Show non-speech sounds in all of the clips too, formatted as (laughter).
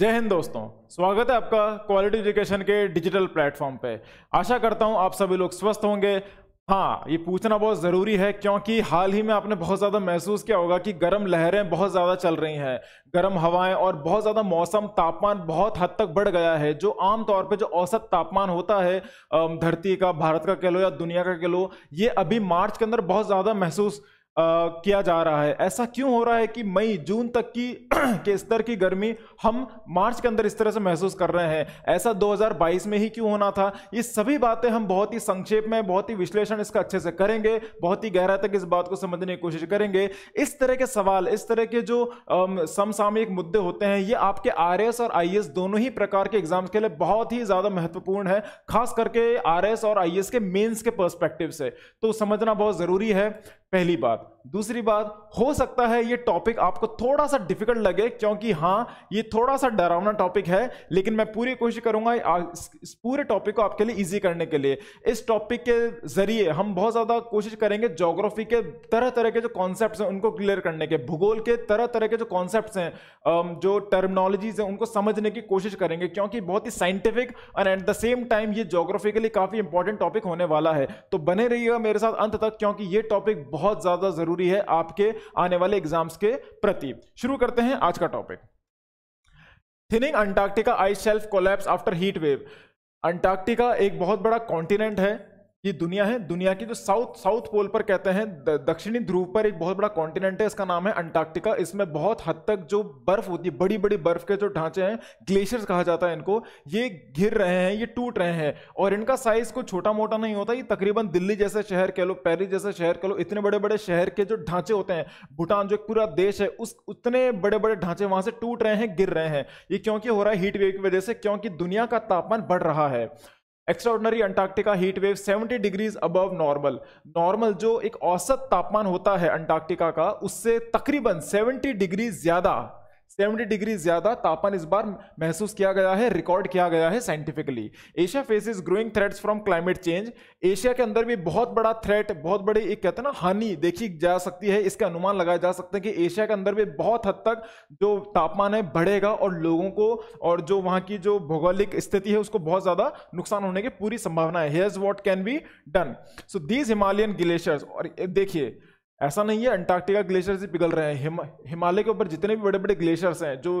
जय हिंद दोस्तों स्वागत है आपका क्वालिटी एजुकेशन के डिजिटल प्लेटफॉर्म पे आशा करता हूँ आप सभी लोग स्वस्थ होंगे हाँ ये पूछना बहुत ज़रूरी है क्योंकि हाल ही में आपने बहुत ज़्यादा महसूस किया होगा कि गर्म लहरें बहुत ज़्यादा चल रही हैं गर्म हवाएं और बहुत ज़्यादा मौसम तापमान बहुत हद तक बढ़ गया है जो आमतौर पर जो औसत तापमान होता है धरती का भारत का कह लो या दुनिया का कह लो ये अभी मार्च के अंदर बहुत ज़्यादा महसूस किया जा रहा है ऐसा क्यों हो रहा है कि मई जून तक की (clears throat) के स्तर की गर्मी हम मार्च के अंदर इस तरह से महसूस कर रहे हैं ऐसा 2022 में ही क्यों होना था ये सभी बातें हम बहुत ही संक्षेप में बहुत ही विश्लेषण इसका अच्छे से करेंगे बहुत ही गहरा तक इस बात को समझने की कोशिश करेंगे इस तरह के सवाल इस तरह के जो समसामयिक मुद्दे होते हैं ये आपके आर और आई दोनों ही प्रकार के एग्जाम के लिए बहुत ही ज्यादा महत्वपूर्ण है खास करके आर और आई के मेन्स के परस्पेक्टिव से तो समझना बहुत जरूरी है पहली बात दूसरी बात हो सकता है ये टॉपिक आपको थोड़ा सा डिफिकल्ट लगे क्योंकि हाँ ये थोड़ा सा डरावना टॉपिक है लेकिन मैं पूरी कोशिश करूंगा इस पूरे टॉपिक को आपके लिए इजी करने के लिए इस टॉपिक के जरिए हम बहुत ज़्यादा कोशिश करेंगे जोग्राफी के तरह तरह के जो कॉन्सेप्ट हैं उनको क्लियर करने के भूगोल के तरह तरह के जो कॉन्सेप्ट हैं जो टर्मिनोलॉजीज हैं उनको समझने की कोशिश करेंगे क्योंकि बहुत ही scientific and at the same time ये जोग्राफी के लिए काफ़ी इंपॉर्टेंट टॉपिक होने वाला है तो बने रहिएगा मेरे साथ अंत तक क्योंकि ये टॉपिक बहुत ज़्यादा जरूरी जरूरी है आपके आने वाले एग्जाम्स के प्रति शुरू करते हैं आज का topic thinning Antarctica ice shelf collapse after heat wave Antarctica एक बहुत बड़ा कॉन्टिनेंट है ये दुनिया है दुनिया की जो साउथ साउथ पोल पर कहते हैं दक्षिणी ध्रुव पर एक बहुत बड़ा कॉन्टिनेंट है इसका नाम है अंटार्कटिका इसमें बहुत हद तक जो बर्फ होती है बड़ी बड़ी बर्फ के जो ढांचे हैं ग्लेशियर्स कहा जाता है इनको ये घिर रहे हैं ये टूट रहे हैं और इनका साइज कोई छोटा मोटा नहीं होता ये तकरीबन दिल्ली जैसे शहर कह लो पेरिस जैसे शहर कह लो इतने बड़े बड़े शहर के जो ढांचे होते हैं भूटान जो एक पूरा देश है उस उतने बड़े बड़े ढांचे वहां से टूट रहे हैं गिर रहे हैं ये क्योंकि हो रहा है हीट वेव की वजह से क्योंकि दुनिया का तापमान बढ़ रहा है extraordinary Antarctica heat wave 70 degrees above normal normal जो एक औसत तापमान होता है अंटार्क्टिका का उससे तकरीबन 70 डिग्री ज्यादा 70 डिग्री ज्यादा तापमान इस बार महसूस किया गया है रिकॉर्ड किया गया है scientifically Asia faces growing threats from climate change Asia के अंदर भी बहुत बड़ा थ्रेट बहुत बड़ी एक कहते हैं ना हानि देखी जा सकती है इसका अनुमान लगाया जा सकता है कि एशिया के अंदर भी बहुत हद तक जो तापमान है बढ़ेगा और लोगों को और जो वहाँ की जो भौगोलिक स्थिति है उसको बहुत ज्यादा नुकसान होने की पूरी संभावना है here's what can be done so these Himalayan glaciers और देखिए ऐसा नहीं है अंटार्कटिका ग्लेशियर से पिघल रहे हैं हिम, हिमालय के ऊपर जितने भी बड़े बड़े ग्लेशियर्स हैं जो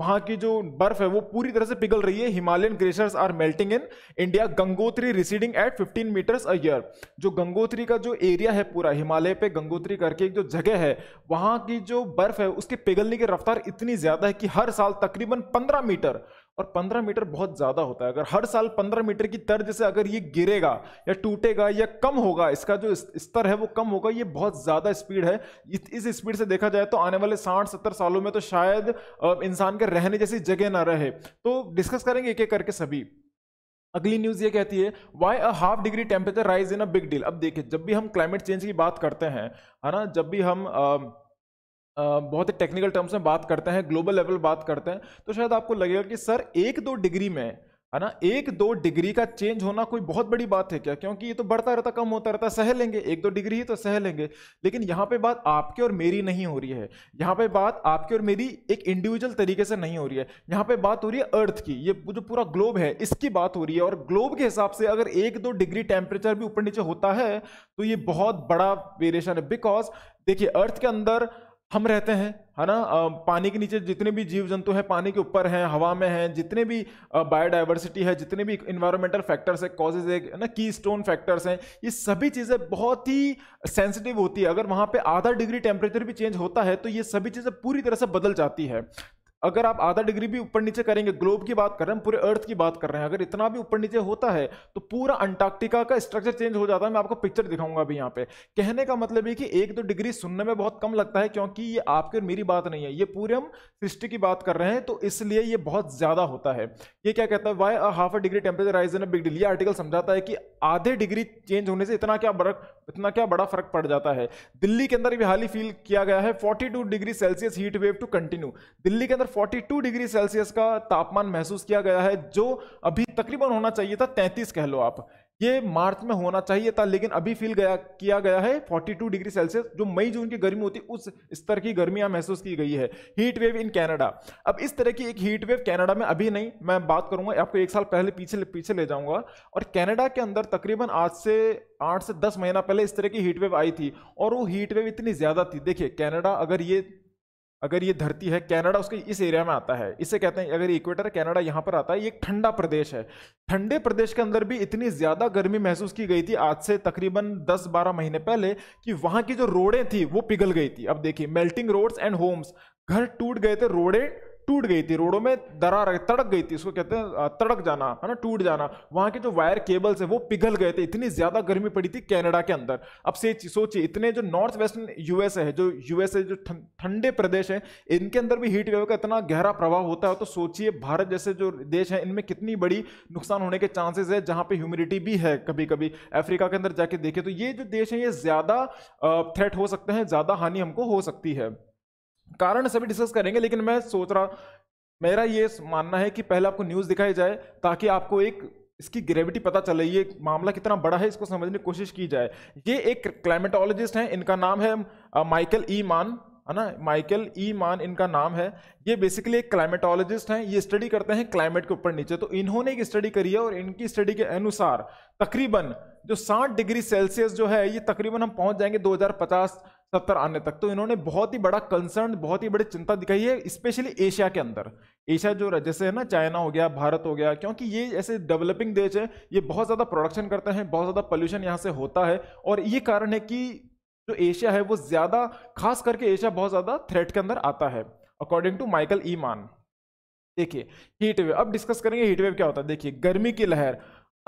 वहाँ की जो बर्फ है वो पूरी तरह से पिघल रही है Himalayan glaciers are melting in India Gangotri receding at 15 meters a year जो गंगोत्री का जो एरिया है पूरा हिमालय पे गंगोत्री करके एक जो जगह है वहाँ की जो बर्फ है उसके पिघलने की रफ्तार इतनी ज़्यादा है कि हर साल तकरीबन पंद्रह मीटर और 15 मीटर बहुत ज़्यादा होता है अगर हर साल 15 मीटर की तर्ज से अगर ये गिरेगा या टूटेगा या कम होगा इसका जो स्तर है वो कम होगा ये बहुत ज़्यादा स्पीड है इस स्पीड से देखा जाए तो आने वाले साठ सत्तर सालों में तो शायद इंसान के रहने जैसी जगह ना रहे तो डिस्कस करेंगे एक एक करके सभी अगली न्यूज ये कहती है why a half degree temperature rise in a big deal अब देखिए जब भी हम क्लाइमेट चेंज की बात करते हैं है ना जब भी हम आ, बहुत ही टेक्निकल टर्म्स में बात करते हैं ग्लोबल लेवल बात करते हैं तो शायद आपको लगेगा कि सर एक दो डिग्री में है ना एक दो डिग्री का चेंज होना कोई बहुत बड़ी बात है क्या क्योंकि ये तो बढ़ता रहता कम होता रहता सह लेंगे एक दो डिग्री ही तो सह लेंगे लेकिन यहाँ पे बात आपके और मेरी नहीं हो रही है यहाँ पे बात आपके और मेरी एक इंडिविजुअल तरीके से नहीं हो रही है यहाँ पे बात हो रही है अर्थ की ये जो पूरा ग्लोब है इसकी बात हो रही है और ग्लोब के हिसाब से अगर एक दो डिग्री टेम्परेचर भी ऊपर नीचे होता है तो ये बहुत बड़ा वेरिएशन है बिकॉज देखिए अर्थ के अंदर हम रहते हैं है ना पानी के नीचे जितने भी जीव जंतु हैं पानी के ऊपर हैं हवा में हैं जितने भी बायोडाइवर्सिटी है जितने भी इन्वायरमेंटल फैक्टर्स है कॉजेज है ना की स्टोन फैक्टर्स हैं ये सभी चीज़ें बहुत ही सेंसिटिव होती है अगर वहाँ पे आधा डिग्री टेम्परेचर भी चेंज होता है तो ये सभी चीज़ें पूरी तरह से बदल जाती है अगर आप आधा डिग्री भी ऊपर नीचे करेंगे ग्लोब की बात कर रहे हैं पूरे अर्थ की बात कर रहे हैं अगर इतना भी ऊपर नीचे होता है तो पूरा अंटार्कटिका का स्ट्रक्चर चेंज हो जाता है मैं आपको पिक्चर दिखाऊंगा अभी यहाँ पे कहने का मतलब है कि एक दो डिग्री सुनने में बहुत कम लगता है क्योंकि ये आपके और मेरी बात नहीं है ये पूरे हम सृष्टि की बात कर रहे हैं तो इसलिए ये बहुत ज़्यादा होता है ये क्या कहता है why a half a degree temperature rise in big deal ये आर्टिकल समझाता है कि आधे डिग्री चेंज होने से इतना क्या बड़ा इतना क्या बड़ा फर्क पड़ जाता है दिल्ली के अंदर भी हाल ही फील किया गया है 42 degree Celsius heat wave to continue Delhi के अंदर 42 डिग्री सेल्सियस का तापमान महसूस किया गया है जो अभी तकरीबन होना चाहिए था 33 कह लो आप ये मार्च में होना चाहिए था लेकिन अभी फील गया किया गया है 42 डिग्री सेल्सियस जो मई जून की गर्मी होती उस स्तर की गर्मियां महसूस की गई है हीट वेव इन कनाडा अब इस तरह की एक हीट वेव कनाडा में अभी नहीं मैं बात करूंगा आपको एक साल पहले पीछे पीछे ले जाऊंगा और कनाडा के अंदर तकरीबन आज से आठ से दस महीना पहले इस तरह की हीट वेव आई थी और वो हीट वेव इतनी ज़्यादा थी देखिए कैनेडा अगर ये अगर ये धरती है कनाडा उसके इस एरिया में आता है इसे कहते हैं अगर इक्वेटर कनाडा यहाँ पर आता है ये एक ठंडा प्रदेश है ठंडे प्रदेश के अंदर भी इतनी ज़्यादा गर्मी महसूस की गई थी आज से तकरीबन 10-12 महीने पहले कि वहाँ की जो रोडें थी वो पिघल गई थी अब देखिए मेल्टिंग रोड्स एंड होम्स घर टूट गए थे रोडें टूट गई थी रोडों में दरार तड़क गई थी उसको कहते हैं तड़क जाना है ना टूट जाना वहाँ के जो वायर केबल्स है वो पिघल गए थे इतनी ज़्यादा गर्मी पड़ी थी कैनेडा के अंदर अब से सोचिए इतने जो नॉर्थ वेस्टर्न यूएस है जो यूएस जो ठंडे प्रदेश है इनके अंदर भी हीट वेव का इतना गहरा प्रभाव होता है तो सोचिए भारत जैसे जो देश है इनमें कितनी बड़ी नुकसान होने के चांसेस है जहाँ पर ह्यूमिडिटी भी है कभी कभी अफ्रीका के अंदर जाके देखें तो ये जो देश है ये ज़्यादा थ्रेट हो सकते हैं ज़्यादा हानि हमको हो सकती है कारण सभी डिस्कस करेंगे लेकिन मैं सोच रहा मेरा ये मानना है कि पहले आपको न्यूज़ दिखाई जाए ताकि आपको एक इसकी ग्रेविटी पता चले ये मामला कितना बड़ा है इसको समझने की कोशिश की जाए ये एक क्लाइमेटोलॉजिस्ट हैं इनका नाम है माइकल ई मान है ना माइकल ई मान इनका नाम है ये बेसिकली एक क्लाइमेटोलॉजिस्ट हैं ये स्टडी करते हैं क्लाइमेट के ऊपर नीचे तो इन्होंने एक स्टडी करी है और इनकी स्टडी के अनुसार तकरीबन जो 60 डिग्री सेल्सियस जो है ये तकरीबन हम पहुंच जाएंगे 2050 सत्तर आने तक तो इन्होंने बहुत ही बड़ा कंसर्न बहुत ही बड़ी चिंता दिखाई है स्पेशली एशिया के अंदर एशिया जो जैसे है ना चाइना हो गया भारत हो गया क्योंकि ये ऐसे डेवलपिंग देश है ये बहुत ज़्यादा प्रोडक्शन करते हैं बहुत ज़्यादा पॉल्यूशन यहाँ से होता है और ये कारण है कि जो एशिया है वो ज़्यादा खास करके एशिया बहुत ज़्यादा थ्रेट के अंदर आता है अकॉर्डिंग टू माइकल ईमान देखिए हीटवेव अब डिस्कस करेंगे हीटवेव क्या होता है देखिए गर्मी की लहर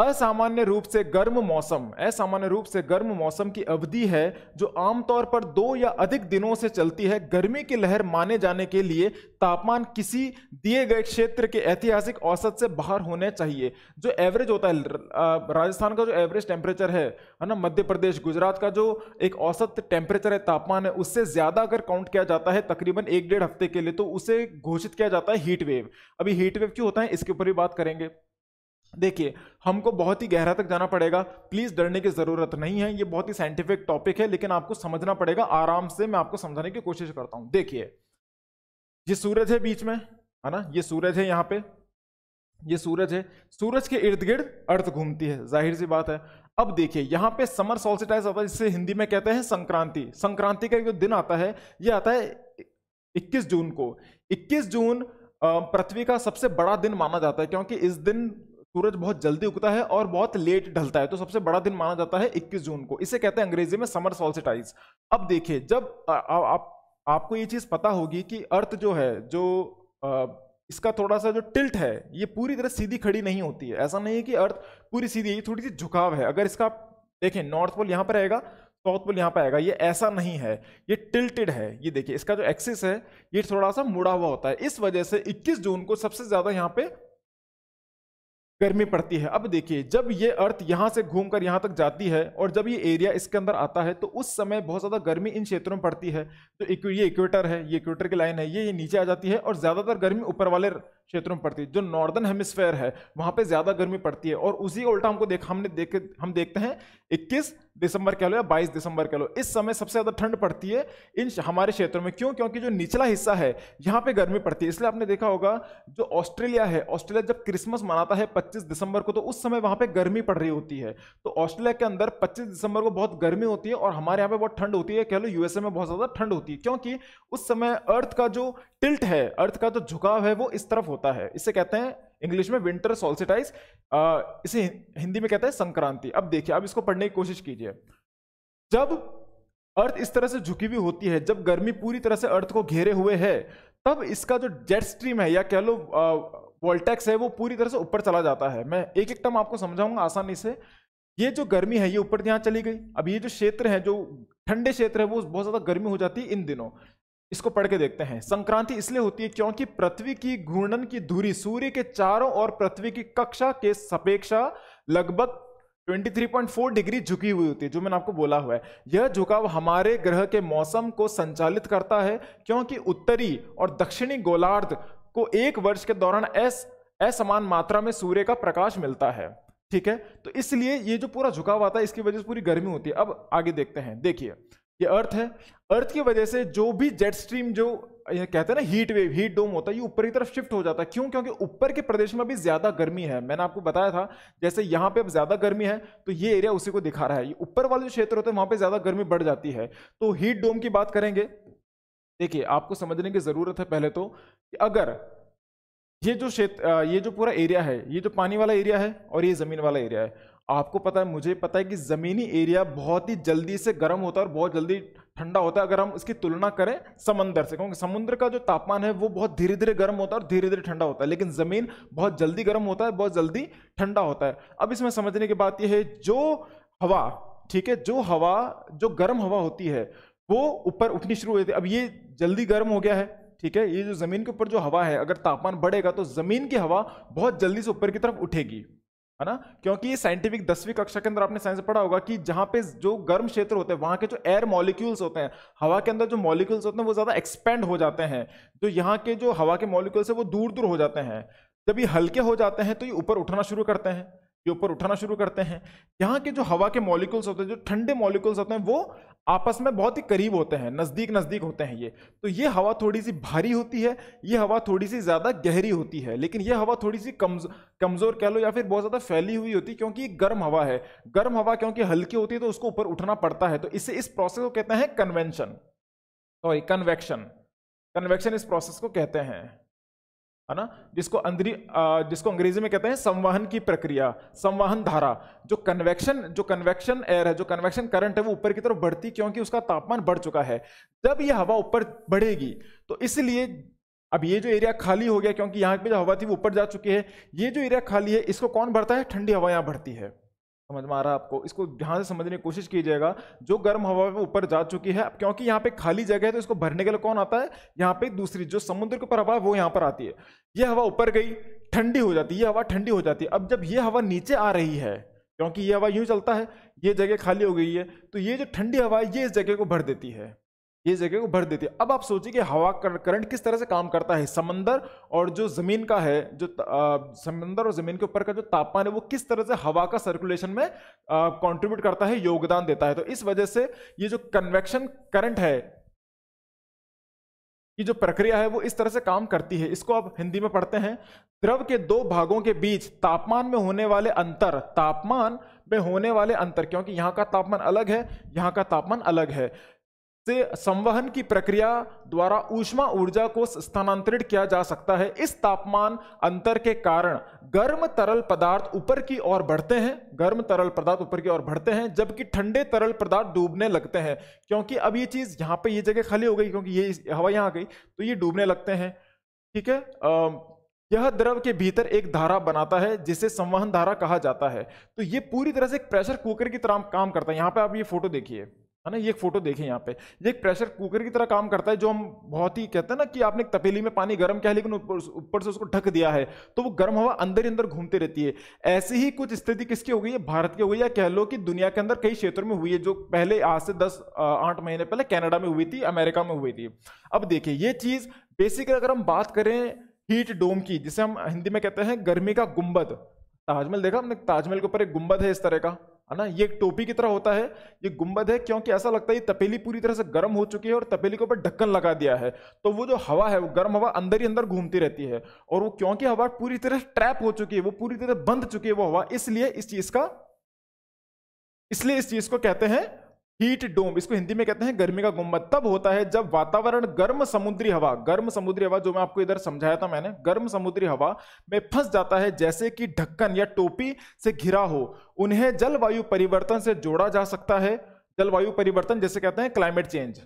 असामान्य रूप से गर्म मौसम असामान्य रूप से गर्म मौसम की अवधि है जो आमतौर पर दो या अधिक दिनों से चलती है गर्मी की लहर माने जाने के लिए तापमान किसी दिए गए क्षेत्र के ऐतिहासिक औसत से बाहर होने चाहिए जो एवरेज होता है राजस्थान का जो एवरेज टेम्परेचर है है ना मध्य प्रदेश गुजरात का जो एक औसत टेम्परेचर है तापमान है उससे ज़्यादा अगर काउंट किया जाता है तकरीबन एक डेढ़ हफ्ते के लिए तो उसे घोषित किया जाता है हीट वेव अभी हीट वेव क्यों होता है इसके ऊपर भी बात करेंगे देखिए हमको बहुत ही गहरा तक जाना पड़ेगा प्लीज़ डरने की ज़रूरत नहीं है ये बहुत ही साइंटिफिक टॉपिक है लेकिन आपको समझना पड़ेगा आराम से मैं आपको समझाने की कोशिश करता हूं देखिए ये सूरज है बीच में है ना ये सूरज है यहाँ पे ये सूरज है सूरज के इर्द गिर्द अर्थ घूमती है जाहिर सी बात है अब देखिए यहाँ पे समर सोलसिटाइज होता है जिसे हिंदी में कहते हैं संक्रांति संक्रांति का जो दिन आता है ये आता है 21 जून को 21 जून पृथ्वी का सबसे बड़ा दिन माना जाता है क्योंकि इस दिन सूरज बहुत जल्दी उगता है और बहुत लेट ढलता है तो सबसे बड़ा दिन माना जाता है 21 जून को इसे कहते हैं अंग्रेजी में समर सॉल्सिटाइज अब देखिए जब आ, आ, आ, आपको ये चीज़ पता होगी कि अर्थ जो है जो आ, इसका थोड़ा सा जो टिल्ट है ये पूरी तरह सीधी खड़ी नहीं होती है ऐसा नहीं है कि अर्थ पूरी सीधी है थोड़ी सी झुकाव है अगर इसका आप देखें नॉर्थ पोल यहाँ पर आएगा साउथ पोल यहाँ पर आएगा ये ऐसा नहीं है ये टिल्टेड है ये देखिए इसका जो एक्सिस है ये थोड़ा सा मुड़ा हुआ होता है इस वजह से 21 जून को सबसे ज़्यादा यहाँ पे गर्मी पड़ती है अब देखिए जब ये अर्थ यहाँ से घूमकर यहाँ तक जाती है और जब ये एरिया इसके अंदर आता है तो उस समय बहुत ज़्यादा गर्मी इन क्षेत्रों में पड़ती है तो ये इक्वेटर है ये इक्वेटर की लाइन है ये ये नीचे आ जाती है और ज़्यादातर गर्मी ऊपर वाले क्षेत्रों में पड़ती है जो नॉर्दर्न हेमिस्फेयर है वहाँ पर ज़्यादा गर्मी पड़ती है और उसी उल्टा हमको देख हमने देख हम देखते हैं इक्कीस दिसंबर कह लो या बाईस दिसंबर कह लो इस समय सबसे ज़्यादा ठंड पड़ती है इन हमारे क्षेत्रों में क्यों क्योंकि जो निचला हिस्सा है यहाँ पे गर्मी पड़ती है इसलिए आपने देखा होगा जो ऑस्ट्रेलिया है ऑस्ट्रेलिया जब क्रिसमस मनाता है 25 दिसंबर को तो उस समय वहाँ पे गर्मी पड़ रही होती है तो ऑस्ट्रेलिया के अंदर पच्चीस दिसंबर को बहुत गर्मी होती है और हमारे यहाँ पे बहुत ठंड होती है कह लो यूएसए में बहुत ज़्यादा ठंड होती है क्योंकि उस समय अर्थ का जो टिल्ट है अर्थ का जो झुकाव है वो इस तरफ होता है इसे कहते हैं इंग्लिश में विंटर सोल्सिटाइज इसे हिंदी में कहता है संक्रांति अब देखिए अब इसको पढ़ने की कोशिश कीजिए जब अर्थ इस तरह से झुकी हुई होती है जब गर्मी पूरी तरह से अर्थ को घेरे हुए है तब इसका जो जेट स्ट्रीम है या कह लो वोल्टेक्स है वो पूरी तरह से ऊपर चला जाता है मैं एक एक टर्म आपको समझाऊंगा आसानी से ये जो गर्मी है ये ऊपर यहाँ चली गई अब ये जो क्षेत्र है जो ठंडे क्षेत्र है वो बहुत ज़्यादा गर्मी हो जाती है इन दिनों इसको पढ़ के देखते हैं संक्रांति इसलिए होती है क्योंकि पृथ्वी की घूर्णन की दूरी सूर्य के चारों और पृथ्वी की कक्षा के सपेक्षा लगभग 23.4 डिग्री झुकी हुई होती है जो मैंने आपको बोला हुआ है यह झुकाव हमारे ग्रह के मौसम को संचालित करता है क्योंकि उत्तरी और दक्षिणी गोलार्ध को एक वर्ष के दौरान एस असमान मात्रा में सूर्य का प्रकाश मिलता है ठीक है तो इसलिए ये जो पूरा झुकाव आता है इसकी वजह से पूरी गर्मी होती है अब आगे देखते हैं देखिए ये अर्थ है अर्थ की वजह से जो भी जेट स्ट्रीम जो कहते हैं ना हीट वेव हीट डोम होता है ये ऊपर की तरफ शिफ्ट हो जाता है क्यों क्योंकि ऊपर के प्रदेश में भी ज्यादा गर्मी है मैंने आपको बताया था जैसे यहाँ पे अब ज्यादा गर्मी है तो ये एरिया उसी को दिखा रहा है ये ऊपर वाले जो क्षेत्र होते हैं वहां पे ज्यादा गर्मी बढ़ जाती है तो हीट डोम की बात करेंगे देखिए आपको समझने की जरूरत है पहले तो कि अगर ये जो क्षेत्र ये जो पूरा एरिया है ये जो पानी वाला एरिया है और ये जमीन वाला एरिया है आपको पता है मुझे पता है कि ज़मीनी एरिया बहुत ही जल्दी से गर्म होता है और बहुत जल्दी ठंडा होता है अगर हम इसकी तुलना करें समुंदर से क्योंकि समुद्र का जो तापमान है वो बहुत धीरे धीरे गर्म होता है और धीरे धीरे ठंडा होता है लेकिन ज़मीन बहुत जल्दी गर्म होता है बहुत जल्दी ठंडा होता है अब इसमें समझने की बात यह है जो हवा ठीक है जो हवा जो गर्म हवा होती है वो ऊपर उठनी शुरू हो जाती है अब ये जल्दी गर्म हो गया है ठीक है ये जो ज़मीन के ऊपर जो हवा है अगर तापमान बढ़ेगा तो ज़मीन की हवा बहुत जल्दी से ऊपर की तरफ उठेगी है ना क्योंकि साइंटिफिक दसवीं कक्षा के अंदर आपने साइंस पढ़ा होगा कि जहां पे जो गर्म क्षेत्र होते हैं वहां के जो एयर मॉलिक्यूल्स होते हैं हवा के अंदर जो मॉलिक्यूल्स होते हैं वो ज्यादा एक्सपेंड हो जाते हैं जो तो यहाँ के जो हवा के मॉलिक्यूल्स है वो दूर दूर हो जाते हैं जब ये हल्के हो जाते हैं तो ये ऊपर उठना शुरू करते हैं के ऊपर उठाना शुरू करते हैं यहाँ के जो हवा के मॉलिक्यूल्स होते हैं जो ठंडे मॉलिक्यूल्स होते हैं वो आपस में बहुत ही करीब होते हैं नज़दीक नज़दीक होते हैं ये तो ये हवा थोड़ी सी भारी होती है ये हवा थोड़ी सी ज़्यादा गहरी होती है लेकिन ये हवा थोड़ी सी कमज़ोर कमज़ोर कह लो या फिर बहुत ज़्यादा फैली हुई होती है क्योंकि ये गर्म हवा है गर्म हवा क्योंकि हल्की होती है तो उसको ऊपर उठना पड़ता है तो इसे इस प्रोसेस को कहते हैं कन्वेंशन सॉरी कन्वेक्शन कन्वेक्शन इस प्रोसेस को कहते हैं है ना जिसको अंदरी जिसको अंग्रेजी में कहते हैं संवहन की प्रक्रिया संवहन धारा जो कन्वेक्शन जो कन्वेक्शन एयर है जो कन्वेक्शन करंट है वो ऊपर की तरफ बढ़ती क्योंकि उसका तापमान बढ़ चुका है जब ये हवा ऊपर बढ़ेगी तो इसलिए अब ये जो एरिया खाली हो गया क्योंकि यहाँ पे जो हवा थी वो ऊपर जा चुकी है ये जो एरिया खाली है इसको कौन भरता है ठंडी हवा यहाँ भरती है समझ में आ रहा है आपको इसको ध्यान से समझने की कोशिश कीजिएगा जो गर्म हवा में ऊपर जा चुकी है क्योंकि यहाँ पे खाली जगह है तो इसको भरने के लिए कौन आता है यहाँ पे दूसरी जो समुद्र के ऊपर हवा वो यहाँ पर आती है ये हवा ऊपर गई ठंडी हो जाती है ये हवा ठंडी हो जाती है अब जब ये हवा नीचे आ रही है क्योंकि ये हवा यूँ चलता है ये जगह खाली हो गई है तो ये जो ठंडी हवा है ये इस जगह को भर देती है ये जगह को भर देती है अब आप सोचिए कि हवा करंट किस तरह से काम करता है समंदर और जो ज़मीन का है जो समंदर और ज़मीन के ऊपर का जो तापमान है वो किस तरह से हवा का सर्कुलेशन में कंट्रीब्यूट करता है योगदान देता है तो इस वजह से ये जो कन्वेक्शन करंट है की जो प्रक्रिया है वो इस तरह से काम करती है इसको आप हिंदी में पढ़ते हैं द्रव के दो भागों के बीच तापमान में होने वाले अंतर तापमान में होने वाले अंतर क्योंकि यहां का तापमान अलग है यहां का तापमान अलग है से संवहन की प्रक्रिया द्वारा ऊष्मा ऊर्जा को स्थानांतरित किया जा सकता है इस तापमान अंतर के कारण गर्म तरल पदार्थ ऊपर की ओर बढ़ते हैं गर्म तरल पदार्थ ऊपर की ओर बढ़ते हैं जबकि ठंडे तरल पदार्थ डूबने लगते हैं क्योंकि अब ये चीज़ यहां पे ये जगह खाली हो गई क्योंकि ये हवा यहां आ गई तो ये डूबने लगते हैं ठीक है यह द्रव के भीतर एक धारा बनाता है जिसे संवहन धारा कहा जाता है तो ये पूरी तरह से एक प्रेशर कुकर की तरह काम करता है यहां पर आप ये फोटो देखिए है ना ये एक फोटो देखें यहाँ पे ये एक प्रेशर कुकर की तरह काम करता है जो हम बहुत ही कहते हैं ना कि आपने एक तपेली में पानी गर्म किया लेकिन ऊपर से उसको ढक दिया है तो वो गर्म हवा अंदर ही अंदर घूमती रहती है ऐसी ही कुछ स्थिति किसकी हो गई है भारत की हो गई या कह लो कि दुनिया के अंदर कई क्षेत्रों में हुई है जो पहले आज से दस आठ महीने पहले कैनेडा में हुई थी अमेरिका में हुई थी अब देखिए ये चीज बेसिकली अगर हम बात करें हीट डोम की जिसे हम हिंदी में कहते हैं गर्मी का गुम्बद ताजमहल देखा हमने ताजमहल के ऊपर एक गुम्बद है इस तरह का है ना ये एक टोपी की तरह होता है ये गुंबद है क्योंकि ऐसा लगता है ये तपेली पूरी तरह से गर्म हो चुकी है और तपेली के ऊपर ढक्कन लगा दिया है तो वो जो हवा है वो गर्म हवा अंदर ही अंदर घूमती रहती है और वो क्योंकि हवा पूरी तरह ट्रैप हो चुकी है वो पूरी तरह बंद चुकी है वो हवा इसलिए इस चीज का इसलिए इस चीज को कहते हैं हीट डोम इसको हिंदी में कहते हैं गर्मी का गुम्बद तब होता है जब वातावरण गर्म समुद्री हवा गर्म समुद्री हवा जो मैं आपको इधर समझाया था मैंने गर्म समुद्री हवा में फंस जाता है जैसे कि ढक्कन या टोपी से घिरा हो उन्हें जलवायु परिवर्तन से जोड़ा जा सकता है जलवायु परिवर्तन जैसे कहते हैं क्लाइमेट चेंज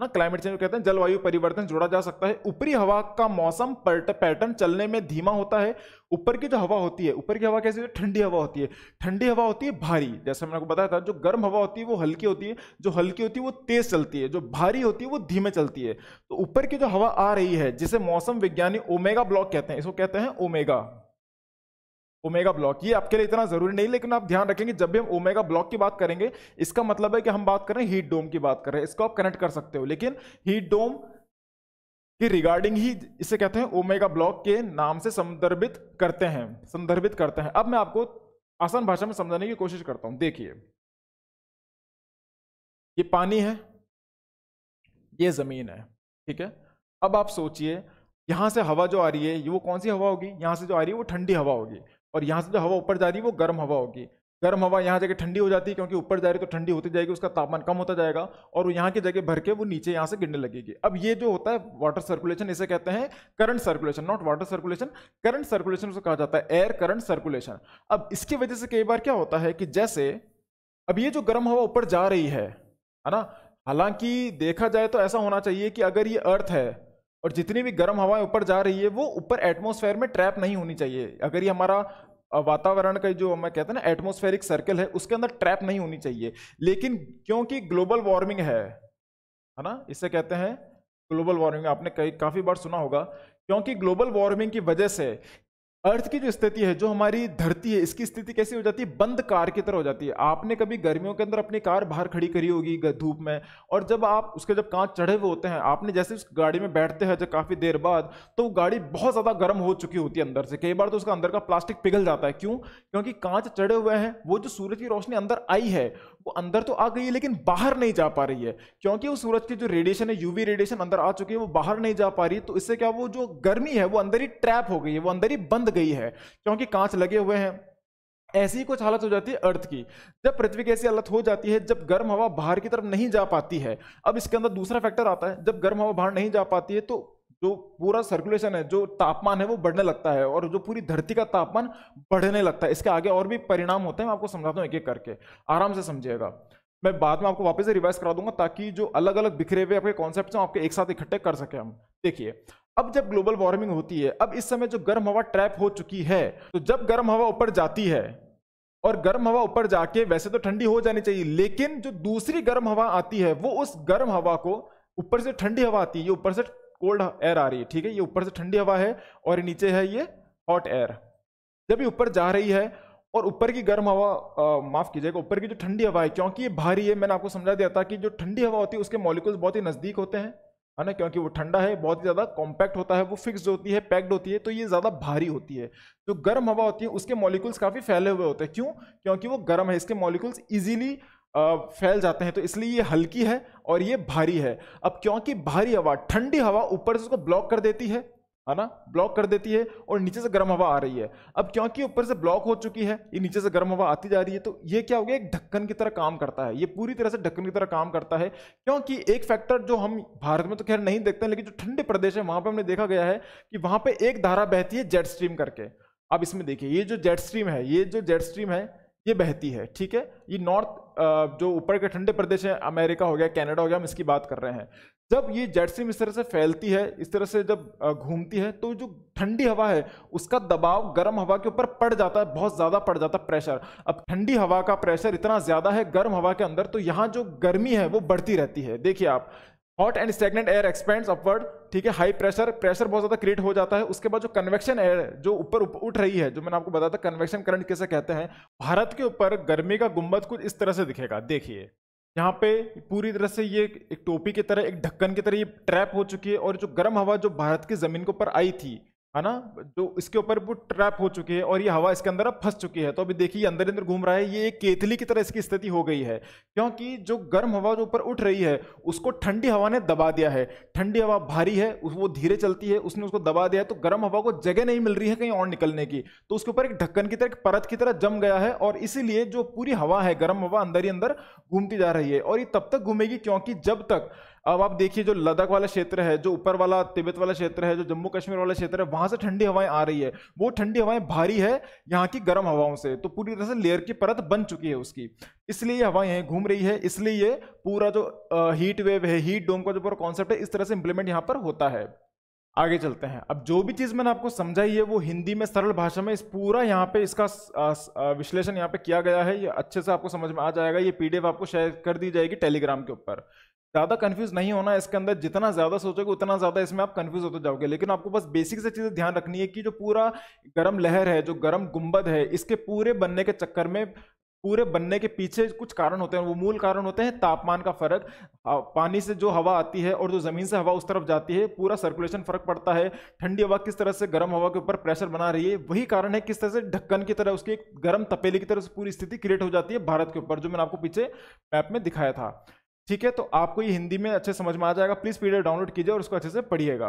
ना क्लाइमेट चेंज कहते हैं जलवायु परिवर्तन जोड़ा जा सकता है ऊपरी हवा का मौसम पैटर्न चलने में धीमा होता है ऊपर की जो हवा होती है ऊपर की हवा कैसी होती है ठंडी हवा होती है ठंडी हवा होती है भारी जैसे मैंने आपको बताया था जो गर्म हवा होती है वो हल्की होती है जो हल्की होती है वो तेज चलती है जो भारी होती है वो धीमे चलती है तो ऊपर की जो हवा आ रही है जिसे मौसम विज्ञानी ओमेगा ब्लॉक कहते हैं इसको कहते हैं ओमेगा ओमेगा ब्लॉक ये आपके लिए इतना जरूरी नहीं लेकिन आप ध्यान रखेंगे जब भी हम ओमेगा ब्लॉक की बात करेंगे इसका मतलब है कि हम बात कर रहे हैं हीट डोम की बात कर रहे हैं इसको आप कनेक्ट कर सकते हो लेकिन हीट डोम की रिगार्डिंग ही इसे कहते हैं ओमेगा ब्लॉक के नाम से संदर्भित करते हैं संदर्भित करते हैं अब मैं आपको आसान भाषा में समझाने की कोशिश करता हूं देखिए ये पानी है ये जमीन है ठीक है अब आप सोचिए यहां से हवा जो आ रही है ये वो कौन सी हवा होगी यहां से जो आ रही है वो ठंडी हवा होगी और यहाँ से जो हवा ऊपर जा रही है वो गर्म हवा होगी गर्म हवा यहाँ जाके ठंडी हो जाती है क्योंकि ऊपर जा रही तो ठंडी होती जाएगी उसका तापमान कम होता जाएगा और यहाँ की जगह भर के वो नीचे यहाँ से गिरने लगेगी अब ये जो होता है वाटर सर्कुलेशन इसे कहते हैं current circulation not water circulation current circulation उसको कहा जाता है एयर करंट सर्कुलेशन अब इसकी वजह से कई बार क्या होता है कि जैसे अब ये जो गर्म हवा ऊपर जा रही है है ना हालांकि देखा जाए तो ऐसा होना चाहिए कि अगर ये अर्थ है और जितनी भी गर्म हवाएं ऊपर जा रही है वो ऊपर एटमोसफेयर में ट्रैप नहीं होनी चाहिए अगर ये हमारा वातावरण का जो मैं कहते हैं ना एटमोस्फेरिक सर्कल है उसके अंदर ट्रैप नहीं होनी चाहिए लेकिन क्योंकि ग्लोबल वार्मिंग है है ना इसे कहते हैं ग्लोबल वार्मिंग आपने कई काफ़ी बार सुना होगा क्योंकि ग्लोबल वार्मिंग की वजह से अर्थ की जो स्थिति है जो हमारी धरती है इसकी स्थिति कैसी हो जाती है बंद कार की तरह हो जाती है आपने कभी गर्मियों के अंदर अपनी कार बाहर खड़ी करी होगी धूप में और जब आप उसके जब कांच चढ़े हुए होते हैं आपने जैसे उस गाड़ी में बैठते हैं जब काफ़ी देर बाद तो वो गाड़ी बहुत ज़्यादा गर्म हो चुकी होती है अंदर से कई बार तो उसका अंदर का प्लास्टिक पिघल जाता है क्यों क्योंकि कांच चढ़े हुए हैं वो जो सूरज की रोशनी अंदर आई है वो अंदर तो आ गई है लेकिन बाहर नहीं जा पा रही है क्योंकि वो सूरज की जो रेडिएशन है यूवी रेडिएशन अंदर आ चुकी है वो बाहर नहीं जा पा रही तो इससे क्या वो जो गर्मी है वो अंदर ही ट्रैप हो गई है वो अंदर ही बंद गई है क्योंकि कांच लगे हुए हैं ऐसी कुछ हालत हो जाती है अर्थ की जब पृथ्वी की ऐसी हालत हो जाती है जब गर्म हवा बाहर की तरफ नहीं जा पाती है अब इसके अंदर दूसरा फैक्टर आता है जब गर्म हवा बाहर नहीं जा पाती है तो जो पूरा सर्कुलेशन है जो तापमान है वो बढ़ने लगता है और जो पूरी धरती का तापमान बढ़ने लगता है इसके आगे और भी परिणाम होते हैं मैं आपको समझाता हूँ एक एक करके आराम से समझिएगा मैं बाद में आपको वापस से रिवाइज करा दूंगा ताकि जो अलग अलग बिखरे हुए आपके कॉन्सेप्ट हैं आपके एक साथ इकट्ठे कर सके हम देखिए अब जब ग्लोबल वार्मिंग होती है अब इस समय जो गर्म हवा ट्रैप हो चुकी है तो जब गर्म हवा ऊपर जाती है और गर्म हवा ऊपर जाके वैसे तो ठंडी हो जानी चाहिए लेकिन जो दूसरी गर्म हवा आती है वो उस गर्म हवा को ऊपर से ठंडी हवा आती है ऊपर से कोल्ड एयर आ रही है ठीक है ये ऊपर से ठंडी हवा है और नीचे है ये हॉट एयर जब ये ऊपर जा रही है और ऊपर की गर्म हवा माफ़ कीजिएगा ऊपर की जो ठंडी हवा है क्योंकि ये भारी है मैंने आपको समझा दिया था कि जो ठंडी हवा होती है उसके मॉलिक्यूल्स बहुत ही नज़दीक होते हैं है ना क्योंकि वो ठंडा है बहुत ही ज़्यादा कॉम्पैक्ट होता है वो फिक्स होती है पैक्ड होती है तो ये ज़्यादा भारी होती है जो गर्म हवा होती है उसके मॉलिक्यूल्स काफ़ी फैले हुए होते हैं क्यों क्योंकि वो गर्म है इसके मॉलिक्यूल्स ईजिली फैल जाते हैं तो इसलिए ये हल्की है और ये भारी है अब क्योंकि भारी हवा ठंडी हवा ऊपर से उसको ब्लॉक कर देती है है ना ब्लॉक कर देती है और नीचे से गर्म हवा आ रही है अब क्योंकि ऊपर से ब्लॉक हो चुकी है ये नीचे से गर्म हवा आती जा रही है तो ये क्या हो गया एक ढक्कन की तरह काम करता है ये पूरी तरह से ढक्कन की तरह काम करता है क्योंकि एक फैक्टर जो हम भारत में तो खैर नहीं देखते हैं लेकिन जो ठंडे प्रदेश है वहाँ पर हमने देखा गया है कि वहाँ पर एक धारा बहती है जेट स्ट्रीम करके अब इसमें देखिए ये जो जेट स्ट्रीम है ये जो जेट स्ट्रीम है ये बहती है ठीक है ये नॉर्थ जो ऊपर के ठंडे प्रदेश हैं अमेरिका हो गया कनाडा हो गया हम इसकी बात कर रहे हैं जब ये जेट स्ट्रीम इस तरह से फैलती है इस तरह से जब घूमती है तो जो ठंडी हवा है उसका दबाव गर्म हवा के ऊपर पड़ जाता है बहुत ज़्यादा पड़ जाता है प्रेशर अब ठंडी हवा का प्रेशर इतना ज़्यादा है गर्म हवा के अंदर तो यहाँ जो गर्मी है वो बढ़ती रहती है देखिए आप hot and stagnant air expands upward ठीक है हाई प्रेशर प्रेशर बहुत ज़्यादा क्रिएट हो जाता है उसके बाद जो कन्वेक्शन एयर जो ऊपर उठ रही है जो मैंने आपको बताया था कन्वेक्शन करंट कैसे कहते हैं भारत के ऊपर गर्मी का गुम्बद कुछ इस तरह से दिखेगा देखिए यहाँ पे पूरी तरह से ये एक टोपी की तरह एक ढक्कन की तरह ये ट्रैप हो चुकी है और जो गर्म हवा जो भारत की ज़मीन के ऊपर आई थी है ना जो इसके ऊपर वो ट्रैप हो चुकी है और ये हवा इसके अंदर अब फंस चुकी है तो अभी देखिए अंदर अंदर घूम रहा है ये एक केतली की तरह इसकी स्थिति हो गई है क्योंकि जो गर्म हवा जो ऊपर उठ रही है उसको ठंडी हवा ने दबा दिया है ठंडी हवा भारी है वो धीरे चलती है उसने उसको दबा दिया है तो गर्म हवा को जगह नहीं मिल रही है कहीं और निकलने की तो उसके ऊपर एक ढक्कन की तरह एक परत की तरह जम गया है और इसीलिए जो पूरी हवा है गर्म हवा अंदर ही अंदर घूमती जा रही है और ये तब तक घूमेगी क्योंकि जब तक अब आप देखिए जो लद्दाख वाला क्षेत्र है जो ऊपर वाला तिब्बत वाला क्षेत्र है जो जम्मू कश्मीर वाला क्षेत्र है वहां से ठंडी हवाएं आ रही है वो ठंडी हवाएं भारी है यहाँ की गर्म हवाओं से तो पूरी तरह से लेयर की परत बन चुकी है उसकी इसलिए ये हवाएं हैं घूम रही है इसलिए ये पूरा जो हीट वेव है हीट डोम का जो पूरा कॉन्सेप्ट है इस तरह से इंप्लीमेंट यहाँ पर होता है आगे चलते हैं अब जो भी चीज़ मैंने आपको समझाई है वो हिंदी में सरल भाषा में इस पूरा यहाँ पे इसका विश्लेषण यहाँ पे किया गया है ये अच्छे से आपको समझ में आ जाएगा ये पीडीएफ आपको शेयर कर दी जाएगी टेलीग्राम के ऊपर ज़्यादा कन्फ्यूज नहीं होना इसके अंदर जितना ज़्यादा सोचोगे उतना ज़्यादा इसमें आप कन्फ्यूज होते जाओगे लेकिन आपको बस बेसिक से चीज़ें ध्यान रखनी है कि जो पूरा गर्म लहर है जो गर्म गुंबद है इसके पूरे बनने के चक्कर में पूरे बनने के पीछे कुछ कारण होते हैं वो मूल कारण होते हैं तापमान का फर्क पानी से जो हवा आती है और जो ज़मीन से हवा उस तरफ जाती है पूरा सर्कुलेशन फर्क पड़ता है ठंडी हवा किस तरह से गर्म हवा के ऊपर प्रेशर बना रही है वही कारण है किस तरह से ढक्कन की तरह उसकी एक गर्म तपेली की तरह से पूरी स्थिति क्रिएट हो जाती है भारत के ऊपर जो मैंने आपको पीछे मैप में दिखाया था ठीक है तो आपको ये हिंदी में अच्छे समझ में आ जाएगा प्लीज़ पीडीएफ डाउनलोड कीजिए और उसको अच्छे से पढ़िएगा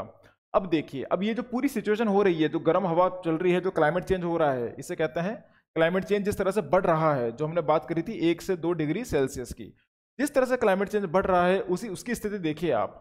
अब देखिए अब ये जो पूरी सिचुएशन हो रही है जो गर्म हवा चल रही है जो क्लाइमेट चेंज हो रहा है इसे कहते हैं क्लाइमेट चेंज जिस तरह से बढ़ रहा है जो हमने बात करी थी एक से दो डिग्री सेल्सियस की जिस तरह से क्लाइमेट चेंज बढ़ रहा है उसी उसकी स्थिति देखिए आप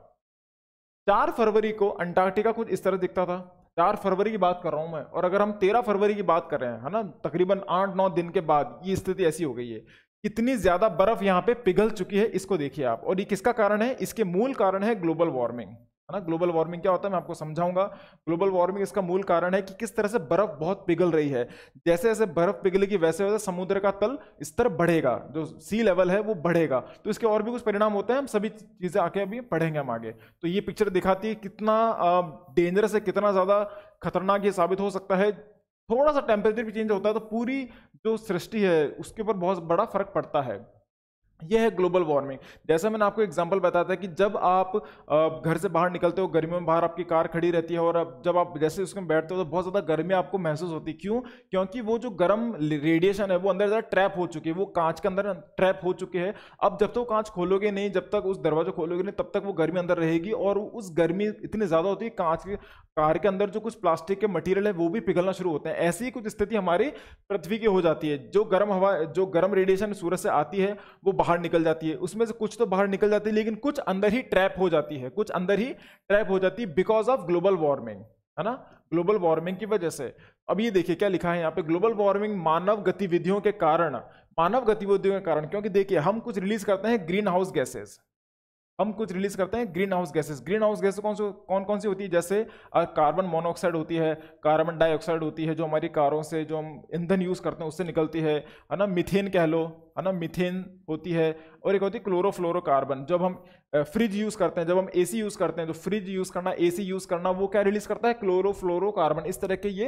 चार फरवरी को अंटार्कटिका कुछ इस तरह दिखता था चार फरवरी की बात कर रहा हूँ मैं और अगर हम तेरह फरवरी की बात कर रहे हैं है ना तकरीबन आठ नौ दिन के बाद ये स्थिति ऐसी हो गई है कितनी ज्यादा बर्फ यहाँ पे पिघल चुकी है इसको देखिए आप और ये किसका कारण है इसके मूल कारण है ग्लोबल वार्मिंग है ना ग्लोबल वार्मिंग क्या होता है मैं आपको समझाऊंगा ग्लोबल वार्मिंग इसका मूल कारण है कि किस तरह से बर्फ बहुत पिघल रही है जैसे जैसे बर्फ पिघलेगी वैसे वैसे समुद्र का तल स्तर बढ़ेगा जो सी लेवल है वो बढ़ेगा तो इसके और भी कुछ परिणाम होते हैं हम सभी चीजें आके अभी पढ़ेंगे हम आगे तो ये पिक्चर दिखाती है कितना डेंजरस है कितना ज्यादा खतरनाक ये साबित हो सकता है थोड़ा सा टेम्परेचर भी चेंज होता है तो पूरी जो सृष्टि है उसके ऊपर बहुत बड़ा फर्क पड़ता है यह है ग्लोबल वार्मिंग जैसा मैंने आपको एग्जांपल बताया था कि जब आप घर से बाहर निकलते हो गर्मियों में बाहर आपकी कार खड़ी रहती है और अब जब आप जैसे उसमें बैठते हो तो बहुत ज़्यादा गर्मी आपको महसूस होती है क्यों क्योंकि वो जो गर्म रेडिएशन है वो अंदर ज़्यादा ट्रैप हो चुकी है वो कांच के अंदर ट्रैप हो चुके हैं अब जब तक तो कांच खोलोगे नहीं जब तक उस दरवाजा खोलोगे नहीं तब तक वो गर्मी अंदर रहेगी और उस गर्मी इतनी ज़्यादा होती है कांच के कार के अंदर जो कुछ प्लास्टिक के मटेरियल है वो भी पिघलना शुरू होते हैं ऐसी ही कुछ स्थिति हमारी पृथ्वी की हो जाती है जो गर्म हवा जो गर्म रेडिएशन सूरज से आती है वो बाहर निकल जाती है उसमें से कुछ तो बाहर निकल जाती है लेकिन कुछ अंदर ही ट्रैप हो जाती है कुछ अंदर ही ट्रैप हो जाती है बिकॉज ऑफ ग्लोबल वार्मिंग है ना ग्लोबल वार्मिंग की वजह से अब ये देखिए क्या लिखा है यहाँ पे ग्लोबल वार्मिंग मानव गतिविधियों के कारण मानव गतिविधियों के कारण क्योंकि देखिए हम कुछ रिलीज करते हैं ग्रीन हाउस गैसेस हम कुछ रिलीज करते हैं greenhouse gases greenhouse gases कौन से कौन कौन सी होती है जैसे कार्बन मोनोऑक्साइड होती है कार्बन डाइऑक्साइड होती है जो हमारी कारों से जो हम ईंधन यूज़ करते हैं उससे निकलती है है ना मिथेन कह लो है ना मिथेन होती है और एक होती है क्लोरोफ्लोरोकार्बन जब हम फ्रिज यूज़ करते हैं जब हम एसी यूज़ करते हैं तो फ्रिज यूज़ करना एसी यूज़ करना वो क्या रिलीज़ करता है क्लोरोफ्लोरोकार्बन इस तरह के ये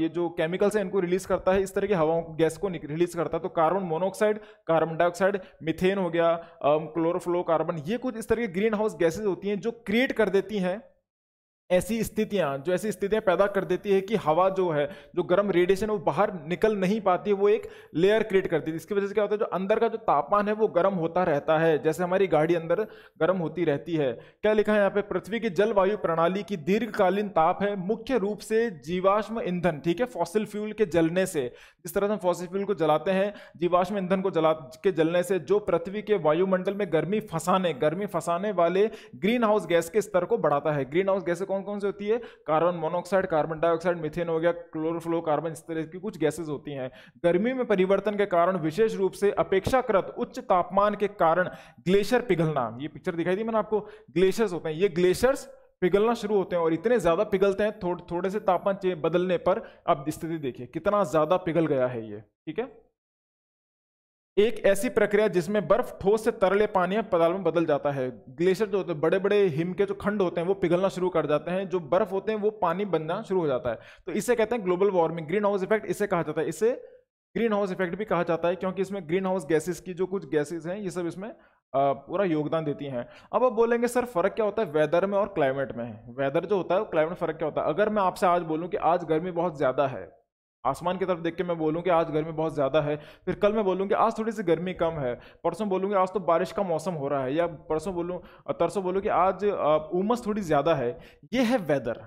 ये जो केमिकल्स हैं इनको रिलीज़ करता है इस तरह की हवाओं गैस को रिलीज़ करता है तो carbon monoxide carbon dioxide methane हो गया क्लोरोफ्लोरोकार्बन ये कुछ इस तरह की ग्रीन हाउस गैसेज होती हैं जो क्रिएट कर देती हैं ऐसी स्थितियां जो ऐसी स्थितियां पैदा कर देती है कि हवा जो है जो गर्म रेडिएशन वो बाहर निकल नहीं पाती है वो एक लेयर क्रिएट कर देती है इसकी वजह से क्या होता है जो अंदर का जो तापमान है वो गर्म होता रहता है जैसे हमारी गाड़ी अंदर गर्म होती रहती है क्या लिखा है यहाँ पे पृथ्वी की जलवायु प्रणाली की दीर्घकालीन ताप है मुख्य रूप से जीवाश्म ईंधन ठीक है फॉसिल फ्यूल के जलने से जिस तरह से हम फॉसिल फ्यूल को जलाते हैं जीवाश्म ईंधन को जला के जलने से जो पृथ्वी के वायुमंडल में गर्मी फंसाने गर्मी फंसाने वाले ग्रीन हाउस गैस के स्तर को बढ़ाता है ग्रीन हाउस गैस कौन कौन कौन सी होती है carbon monoxide carbon dioxide methane हो गया क्लोरोफ्लो कार्बन इस तरह की कुछ गैसेज होती हैं गर्मी में परिवर्तन के कारण विशेष रूप से अपेक्षाकृत उच्च तापमान के कारण ग्लेशियर पिघलना ये पिक्चर दिखाई दी मैंने आपको ग्लेशियर्स होते हैं ये ग्लेशियर्स पिघलना शुरू होते हैं और इतने ज़्यादा पिघलते हैं थोड़, थोड़े से तापमान बदलने पर अब स्थिति देखिए कितना ज़्यादा पिघल गया है ये ठीक है एक ऐसी प्रक्रिया जिसमें बर्फ ठोस से तरल पानी या पदार्थ में बदल जाता है ग्लेशियर जो होते हैं बड़े बड़े हिम के जो खंड होते हैं वो पिघलना शुरू कर जाते हैं जो बर्फ होते हैं वो पानी बनना शुरू हो जाता है तो इसे कहते हैं global warming greenhouse effect इसे कहा जाता है इसे ग्रीन हाउस इफेक्ट भी कहा जाता है क्योंकि इसमें ग्रीन हाउस गैसेज की जो कुछ गैसेज हैं ये सब इसमें पूरा योगदान देती हैं अब आप बोलेंगे सर फर्क क्या होता है वेदर में और क्लाइमेट में वेदर जो होता है क्लाइमेट फर्क क्या होता है अगर मैं आपसे आज बोलूँ कि आज गर्मी बहुत ज़्यादा है आसमान की तरफ देख के मैं बोलूँ कि आज गर्मी बहुत ज़्यादा है फिर कल मैं बोलूँ कि आज थोड़ी सी गर्मी कम है परसों बोलूँगी आज तो बारिश का मौसम हो रहा है या परसों बोलूँ तरसों बोलूँ कि आज उमस थोड़ी ज़्यादा है ये है वेदर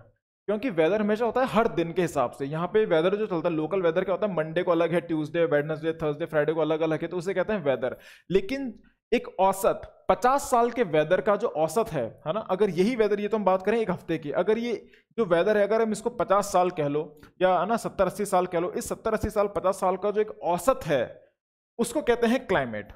क्योंकि वेदर हमेशा होता है हर दिन के हिसाब से यहाँ पे वेदर जो चलता है लोकल वेदर क्या होता है मंडे को अलग है ट्यूसडे वेडनेसडे थर्सडे फ्राइडे को अलग अलग है तो उसे कहते हैं वेदर लेकिन एक औसत 50 साल के वेदर का जो औसत है है ना अगर यही वेदर ये तो हम बात करें एक हफ्ते की अगर ये जो वेदर है अगर हम इसको 50 साल कह लो या है ना सत्तर अस्सी साल कह लो इस सत्तर अस्सी साल 50 साल का जो एक औसत है उसको कहते हैं क्लाइमेट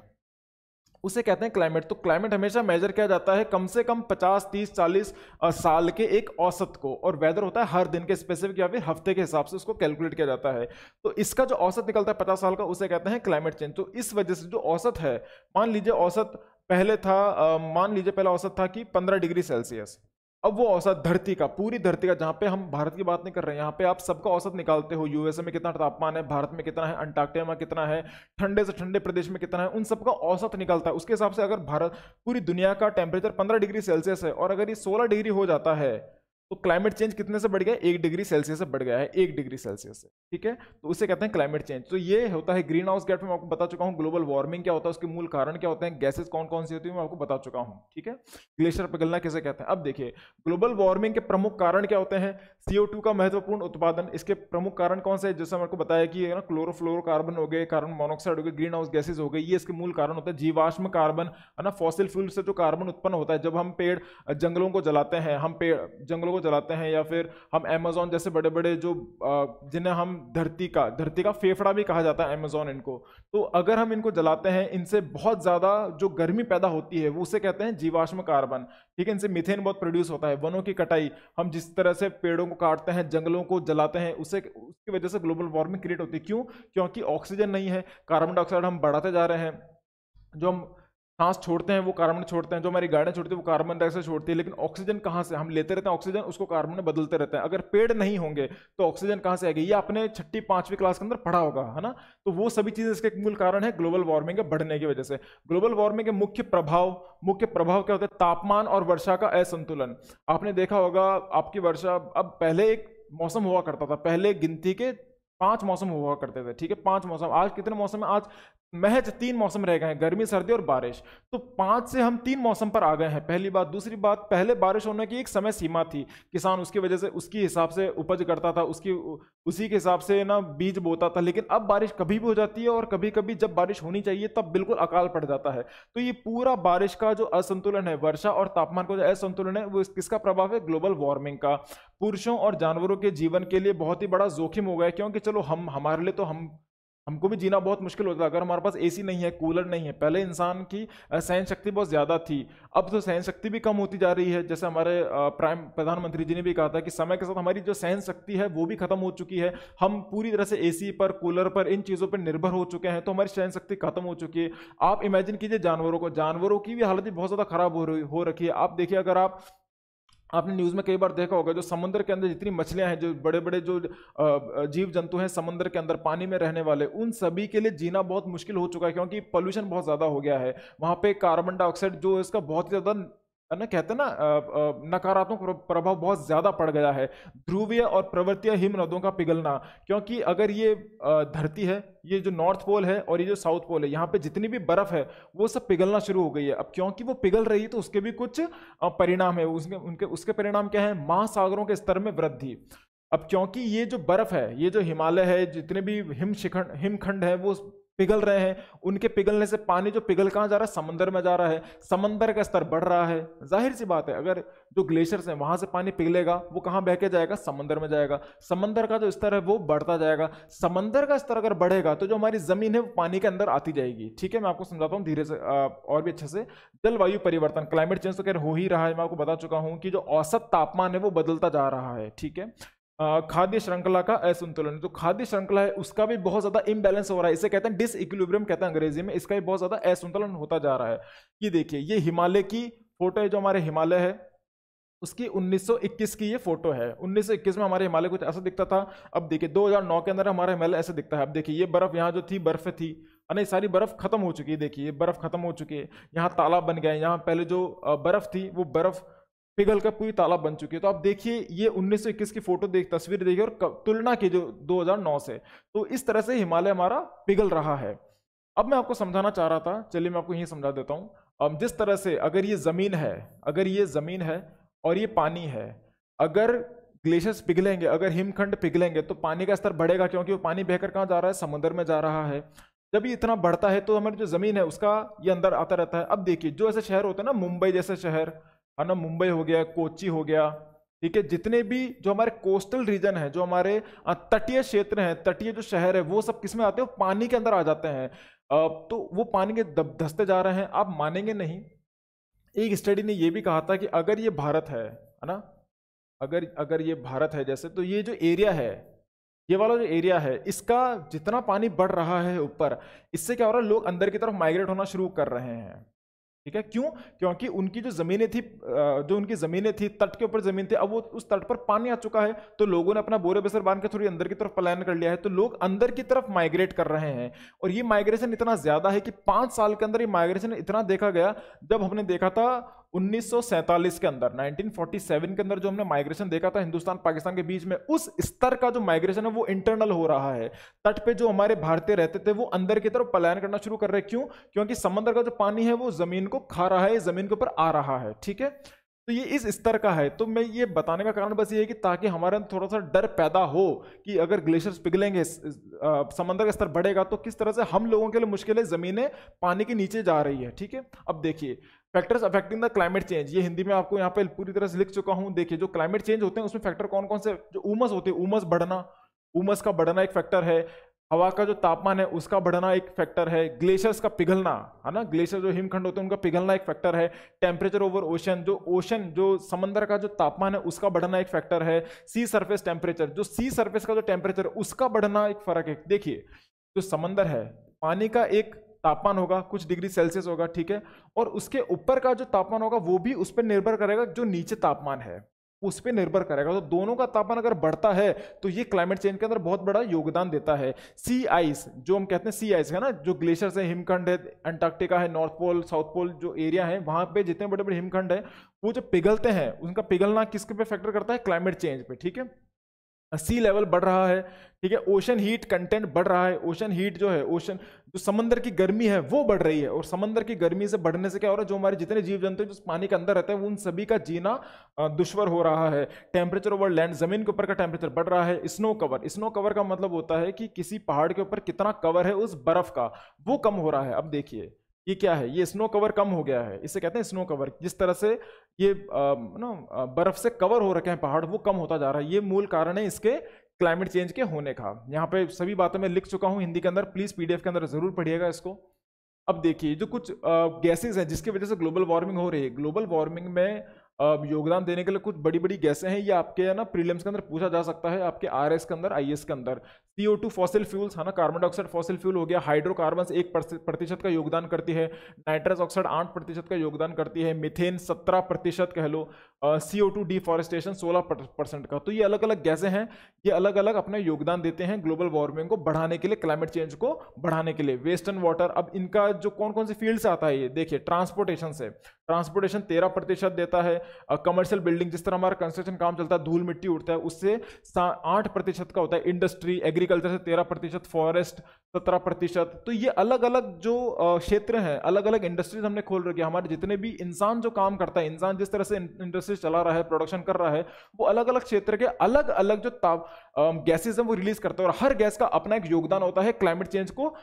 उसे कहते हैं क्लाइमेट तो क्लाइमेट हमेशा मेजर किया जाता है कम से कम 50, 30, 40 साल के एक औसत को और वेदर होता है हर दिन के स्पेसिफिक या फिर हफ्ते के हिसाब से उसको कैलकुलेट किया जाता है तो इसका जो औसत निकलता है 50 साल का उसे कहते हैं क्लाइमेट चेंज तो इस वजह से जो औसत है मान लीजिए औसत पहले था मान लीजिए पहला औसत था कि पंद्रह डिग्री सेल्सियस अब वो औसत धरती का पूरी धरती का जहाँ पे हम भारत की बात नहीं कर रहे हैं यहाँ पे आप सबका औसत निकालते हो यूएसए में कितना तापमान है भारत में कितना है अंटार्कटिका में कितना है ठंडे से ठंडे प्रदेश में कितना है उन सबका औसत निकलता है उसके हिसाब से अगर भारत पूरी दुनिया का टेम्परेचर पंद्रह डिग्री सेल्सियस है और अगर ये सोलह डिग्री हो जाता है तो क्लाइमेट चेंज कितने से बढ़ गया एक डिग्री सेल्सियस से बढ़ गया है एक डिग्री सेल्सियस से ठीक है तो उसे कहते हैं क्लाइमेट चेंज तो ये होता है ग्रीन हाउस गैस में आपको बता चुका हूँ ग्लोबल वार्मिंग क्या होता है उसके मूल कारण क्या होते हैं गैसेस कौन कौन सी होती है मैं आपको बता चुका हूँ ठीक है ग्लेशियर पिघलना कैसे कहते हैं अब देखिए ग्लोबल वार्मिंग के प्रमुख कारण क्या होते हैं सीओ का महत्वपूर्ण उत्पादन इसके प्रमुख कारण कौन से जैसे मैंने बताया कि ना कार्बन हो गए कार्बन मोनोक्साइड हो गए ग्रीन हाउस गैसेज हो गए ये इसके मूल कारण होता है जीवाश्म कार्बन है ना फॉसिल फ्यूल से जो कार्बन उत्पन्न होता है जब हम पेड़ जंगलों को जलाते हैं हम पेड़ जंगलों वो चलाते हैं या फिर हम अमेज़ोन जैसे बड़े बड़े जो जिन्हें हम धरती का धरती का फेफड़ा भी कहा जाता है अमेज़ोन इनको तो अगर हम इनको जलाते हैं इनसे बहुत ज़्यादा जो गर्मी पैदा होती है वो उसे कहते हैं जीवाश्म कार्बन ठीक है इनसे मिथेन बहुत प्रोड्यूस होता है वनों की कटाई हम जिस तरह से पेड़ों को काटते हैं जंगलों को जलाते हैं उसे उसकी वजह से ग्लोबल वार्मिंग क्रिएट होती है क्यों क्योंकि ऑक्सीजन नहीं है कार्बन डाइऑक्साइड हम बढ़ाते जा रहे हैं जो हम सांस छोड़ते हैं वो कार्बन छोड़ते हैं जो हमारी गाड़ियाँ छोड़ती है वो कार्बन डाइऑक्साइड छोड़ती है लेकिन ऑक्सीजन कहाँ से हम लेते रहते हैं ऑक्सीजन उसको कार्बन में बदलते रहते हैं अगर पेड़ नहीं होंगे तो ऑक्सीजन कहाँ से आएगी ये आपने छठी पांचवी क्लास के अंदर पढ़ा होगा है ना तो वो सभी चीज़ें इसके मूल कारण है ग्लोबल वार्मिंग के बढ़ने की वजह से ग्लोबल वार्मिंग के मुख्य प्रभाव मुख्य प्रभाव क्या होता है तापमान और वर्षा का असंतुलन आपने देखा होगा आपकी वर्षा अब पहले एक मौसम हुआ करता था पहले गिनती के पांच मौसम हुआ करते थे ठीक है पांच मौसम आज कितने मौसम है आज महज तीन मौसम रह गए हैं गर्मी सर्दी और बारिश तो पांच से हम तीन मौसम पर आ गए हैं पहली बात दूसरी बात पहले बारिश होने की एक समय सीमा थी किसान उसकी वजह से उसकी हिसाब से उपज करता था उसकी उसी के हिसाब से ना बीज बोता था लेकिन अब बारिश कभी भी हो जाती है और कभी कभी जब बारिश होनी चाहिए तब बिल्कुल अकाल पड़ जाता है तो ये पूरा बारिश का जो असंतुलन है वर्षा और तापमान का जो असंतुलन है वो किसका प्रभाव है ग्लोबल वार्मिंग का पुरुषों और जानवरों के जीवन के लिए बहुत ही बड़ा जोखिम हो गया क्योंकि चलो हम हमारे लिए तो हम हमको भी जीना बहुत मुश्किल होता है अगर हमारे पास एसी नहीं है कूलर नहीं है पहले इंसान की सहन शक्ति बहुत ज़्यादा थी अब तो सहन शक्ति भी कम होती जा रही है जैसे हमारे प्राइम प्रधानमंत्री जी ने भी कहा था कि समय के साथ हमारी जो सहन शक्ति है वो भी खत्म हो चुकी है हम पूरी तरह से ए पर कूलर पर इन चीज़ों पर निर्भर हो चुके हैं तो हमारी सहन शक्ति खत्म हो चुकी है आप इमेजिन कीजिए जानवरों को जानवरों की भी हालत बहुत ज़्यादा खराब हो रही हो रखी है आप देखिए अगर आप आपने न्यूज़ में कई बार देखा होगा जो समुद्र के अंदर जितनी मछलियां हैं जो बड़े बड़े जो जीव जंतु हैं समुद्र के अंदर पानी में रहने वाले उन सभी के लिए जीना बहुत मुश्किल हो चुका है क्योंकि पॉल्यूशन बहुत ज़्यादा हो गया है वहाँ पे कार्बन डाइऑक्साइड जो इसका बहुत ही ज़्यादा ना कहते ना नकारात्मक प्रभाव बहुत ज्यादा पड़ गया है ध्रुवीय और प्रवृत्तीय हिमनदों का पिघलना क्योंकि अगर ये धरती है ये जो नॉर्थ पोल है और ये जो साउथ पोल है यहाँ पे जितनी भी बर्फ है वो सब पिघलना शुरू हो गई है अब क्योंकि वो पिघल रही है तो उसके भी कुछ परिणाम है उसके उनके उसके परिणाम क्या है महासागरों के स्तर में वृद्धि अब क्योंकि ये जो बर्फ है ये जो हिमालय है जितने भी हिम शिखंड हिमखंड है वो पिघल रहे हैं उनके पिघलने से पानी जो पिघल कहाँ जा रहा है समंदर में जा रहा है समंदर का स्तर बढ़ रहा है जाहिर सी बात है अगर जो ग्लेशियर्स हैं वहाँ से पानी पिघलेगा वो कहाँ बह के जाएगा समंदर में जाएगा समंदर का जो स्तर है वो बढ़ता जाएगा समंदर का स्तर अगर बढ़ेगा तो जो हमारी ज़मीन है वो पानी के अंदर आती जाएगी ठीक है मैं आपको समझाता हूँ धीरे से और भी अच्छे से जलवायु परिवर्तन क्लाइमेट चेंज तो खैर हो ही रहा है मैं आपको बता चुका हूँ कि जो औसत तापमान है वो बदलता जा रहा है ठीक है खाद्य श्रृंखला का असंतुलन तो खाद्य श्रृंखला है उसका भी बहुत ज्यादा इम्बैलेंस हो रहा है इसे कहते हैं डिस इक्विलिब्रियम कहते हैं अंग्रेजी में इसका भी बहुत ज्यादा असंतुलन होता जा रहा है ये देखिए ये हिमालय की फोटो है जो हमारे हिमालय है उसकी 1921 की ये फोटो है 1921 में हमारे हिमालय कुछ ऐसा दिखता था अब देखिए 2009 के अंदर हमारा हिमालय ऐसा दिखता है अब देखिए ये बर्फ यहाँ जो थी बर्फ थी नहीं सारी बर्फ खत्म हो चुकी है देखिए ये बर्फ खत्म हो चुकी है यहाँ तालाब बन गए यहाँ पहले जो बर्फ थी वो बर्फ पिघल कर पूरी तालाब बन चुकी है तो आप देखिए ये 1921 की फोटो देख तस्वीर देखिए और तुलना की जो 2009 से तो इस तरह से हिमालय हमारा पिघल रहा है अब मैं आपको समझाना चाह रहा था चलिए मैं आपको यही समझा देता हूँ जिस तरह से अगर ये ज़मीन है अगर ये ज़मीन है और ये पानी है अगर ग्लेशियर्स पिघलेंगे अगर हिमखंड पिघलेंगे तो पानी का स्तर बढ़ेगा क्योंकि वो पानी बहकर कहाँ जा रहा है समुद्र में जा रहा है जब ये इतना बढ़ता है तो हमारी जो ज़मीन है उसका ये अंदर आता रहता है अब देखिए जो ऐसे शहर होते हैं ना मुंबई जैसे शहर है हाँ ना मुंबई हो गया कोची हो गया ठीक है जितने भी जो हमारे कोस्टल रीजन है जो हमारे हाँ, तटीय क्षेत्र हैं तटीय जो शहर है वो सब किस में आते हैं पानी के अंदर आ जाते हैं तो वो पानी के दब धसते जा रहे हैं आप मानेंगे नहीं एक स्टडी ने ये भी कहा था कि अगर ये भारत है है ना अगर अगर ये भारत है जैसे तो ये जो एरिया है ये वाला जो एरिया है इसका जितना पानी बढ़ रहा है ऊपर इससे क्या हो रहा है लोग अंदर की तरफ माइग्रेट होना शुरू कर रहे हैं ठीक है क्यों क्योंकि उनकी जो ज़मीनें थी जो उनकी ज़मीनें थी तट के ऊपर ज़मीन थी अब वो उस तट पर पानी आ चुका है तो लोगों ने अपना बोरे बसर बांध के थोड़ी अंदर की तरफ पलायन कर लिया है तो लोग अंदर की तरफ माइग्रेट कर रहे हैं और ये माइग्रेशन इतना ज़्यादा है कि पांच साल के अंदर ये माइग्रेशन इतना देखा गया जब हमने देखा था 1947 के अंदर 1947 के अंदर जो हमने माइग्रेशन देखा था हिंदुस्तान पाकिस्तान के बीच में उस स्तर का जो माइग्रेशन है वो इंटरनल हो रहा है तट पे जो हमारे भारतीय रहते थे वो अंदर की तरफ पलायन करना शुरू कर रहे क्यों क्योंकि समंदर का जो पानी है वो जमीन को खा रहा है जमीन के ऊपर आ रहा है ठीक है तो ये इस स्तर का है तो मैं ये बताने का कारण बस ये है कि ताकि हमारे अंदर थोड़ा सा डर पैदा हो कि अगर ग्लेशियर्स पिघलेंगे समंदर का स्तर बढ़ेगा तो किस तरह से हम लोगों के लिए मुश्किलें ज़मीनें पानी के नीचे जा रही है ठीक है अब देखिए factors affecting the climate change ये हिंदी में आपको यहाँ पर पूरी तरह से लिख चुका हूँ देखिए जो क्लाइमेट चेंज होते हैं उसमें फैक्टर कौन कौन से जो उमस होते हैं उमस बढ़ना उमस का बढ़ना एक फैक्टर है हवा का जो तापमान है उसका बढ़ना एक फैक्टर है ग्लेशियर्स का पिघलना है ना ग्लेशियर जो हिमखंड होते हैं उनका पिघलना एक फैक्टर है टेम्परेचर ओवर ओशन जो ओशन जो समंदर का जो तापमान है उसका बढ़ना एक फैक्टर है सी सरफेस टेम्परेचर जो सी सरफेस का जो टेम्परेचर उसका बढ़ना एक फर्क है देखिए जो समंदर है पानी का एक तापमान होगा कुछ डिग्री सेल्सियस होगा ठीक है और उसके ऊपर का जो तापमान होगा वो भी उस पर निर्भर करेगा जो नीचे तापमान है उस पर निर्भर करेगा तो दोनों का तापमान अगर बढ़ता है तो ये क्लाइमेट चेंज के अंदर बहुत बड़ा योगदान देता है सी आइस जो हम कहते हैं सी आइस है ना जो ग्लेशियर है हिमखंड है अंटार्कटिका है नॉर्थ पोल साउथ पोल जो एरिया है वहाँ पे जितने बड़े बड़े हिमखंड है वो जो पिघलते हैं उनका पिघलना किसके पे फैक्टर करता है क्लाइमेट चेंज पे ठीक है सी लेवल बढ़ रहा है ठीक है ओशन हीट कंटेंट बढ़ रहा है ओशन हीट जो है ओशन जो समंदर की गर्मी है वो बढ़ रही है और समंदर की गर्मी से बढ़ने से क्या हो रहा है जो हमारे जितने जीव जंतु जो पानी के अंदर रहते हैं उन सभी का जीना दुश्वर हो रहा है टेम्परेचर ओवर लैंड जमीन के ऊपर का टेम्परेचर बढ़ रहा है स्नो कवर स्नो कवर का मतलब होता है कि किसी पहाड़ के ऊपर कितना कवर है उस बर्फ का वो कम हो रहा है अब देखिए ये क्या है ये स्नो कवर कम हो गया है इसे कहते हैं स्नो कवर जिस तरह से ये ना बर्फ से कवर हो रखे हैं पहाड़ वो कम होता जा रहा है ये मूल कारण है इसके क्लाइमेट चेंज के होने का यहाँ पे सभी बातें मैं लिख चुका हूँ हिंदी के अंदर प्लीज़ पीडीएफ के अंदर ज़रूर पढ़िएगा इसको अब देखिए जो कुछ गैसेज हैं जिसकी वजह से ग्लोबल वार्मिंग हो रही है ग्लोबल वार्मिंग में योगदान देने के लिए कुछ बड़ी बड़ी गैसें हैं ये आपके है ना प्रीलिम्स के अंदर पूछा जा सकता है आपके आर के अंदर आई के अंदर C O two fossil fuels है ना कार्बन डाइऑक्साइड फॉसिल फ्यूल हो गया हाइड्रोकार्बन एक प्रतिशत का योगदान करती है नाइट्रस ऑक्साइड आठ प्रतिशत का योगदान करती है मिथेन सत्रह प्रतिशत कह लो सी ओ टू डिफॉरेस्टेशन सोलह परसेंट का तो ये अलग अलग गैसें हैं ये अलग अलग अपना योगदान देते हैं ग्लोबल वार्मिंग को बढ़ाने के लिए क्लाइमेट चेंज को बढ़ाने के लिए वेस्टर्न वाटर अब इनका जो कौन कौन से फील्ड से आता है ये देखिए ट्रांसपोर्टेशन से ट्रांसपोर्टेशन तेरह प्रतिशत देता है कमर्शियल बिल्डिंग जिस तरह हमारा कंस्ट्रक्शन काम चलता है धूल मिट्टी उठता है उससे आठ प्रतिशत का होता है इंडस्ट्री एग्रीकल्चर से तेरह प्रतिशत फॉरेस्ट सत्रह प्रतिशत तो ये अलग अलग जो क्षेत्र हैं अलग अलग इंडस्ट्रीज हमने खोल रखी है हमारे जितने भी इंसान जो काम करता है इंसान जिस तरह से इंडस्ट्री इंडस्ट्री चला रहा है प्रोडक्शन कर रहा है वो अलग अलग क्षेत्र के अलग अलग जो ताप गैसेज है वो रिलीज करते हैं और हर गैस का अपना एक योगदान होता है क्लाइमेट चेंज को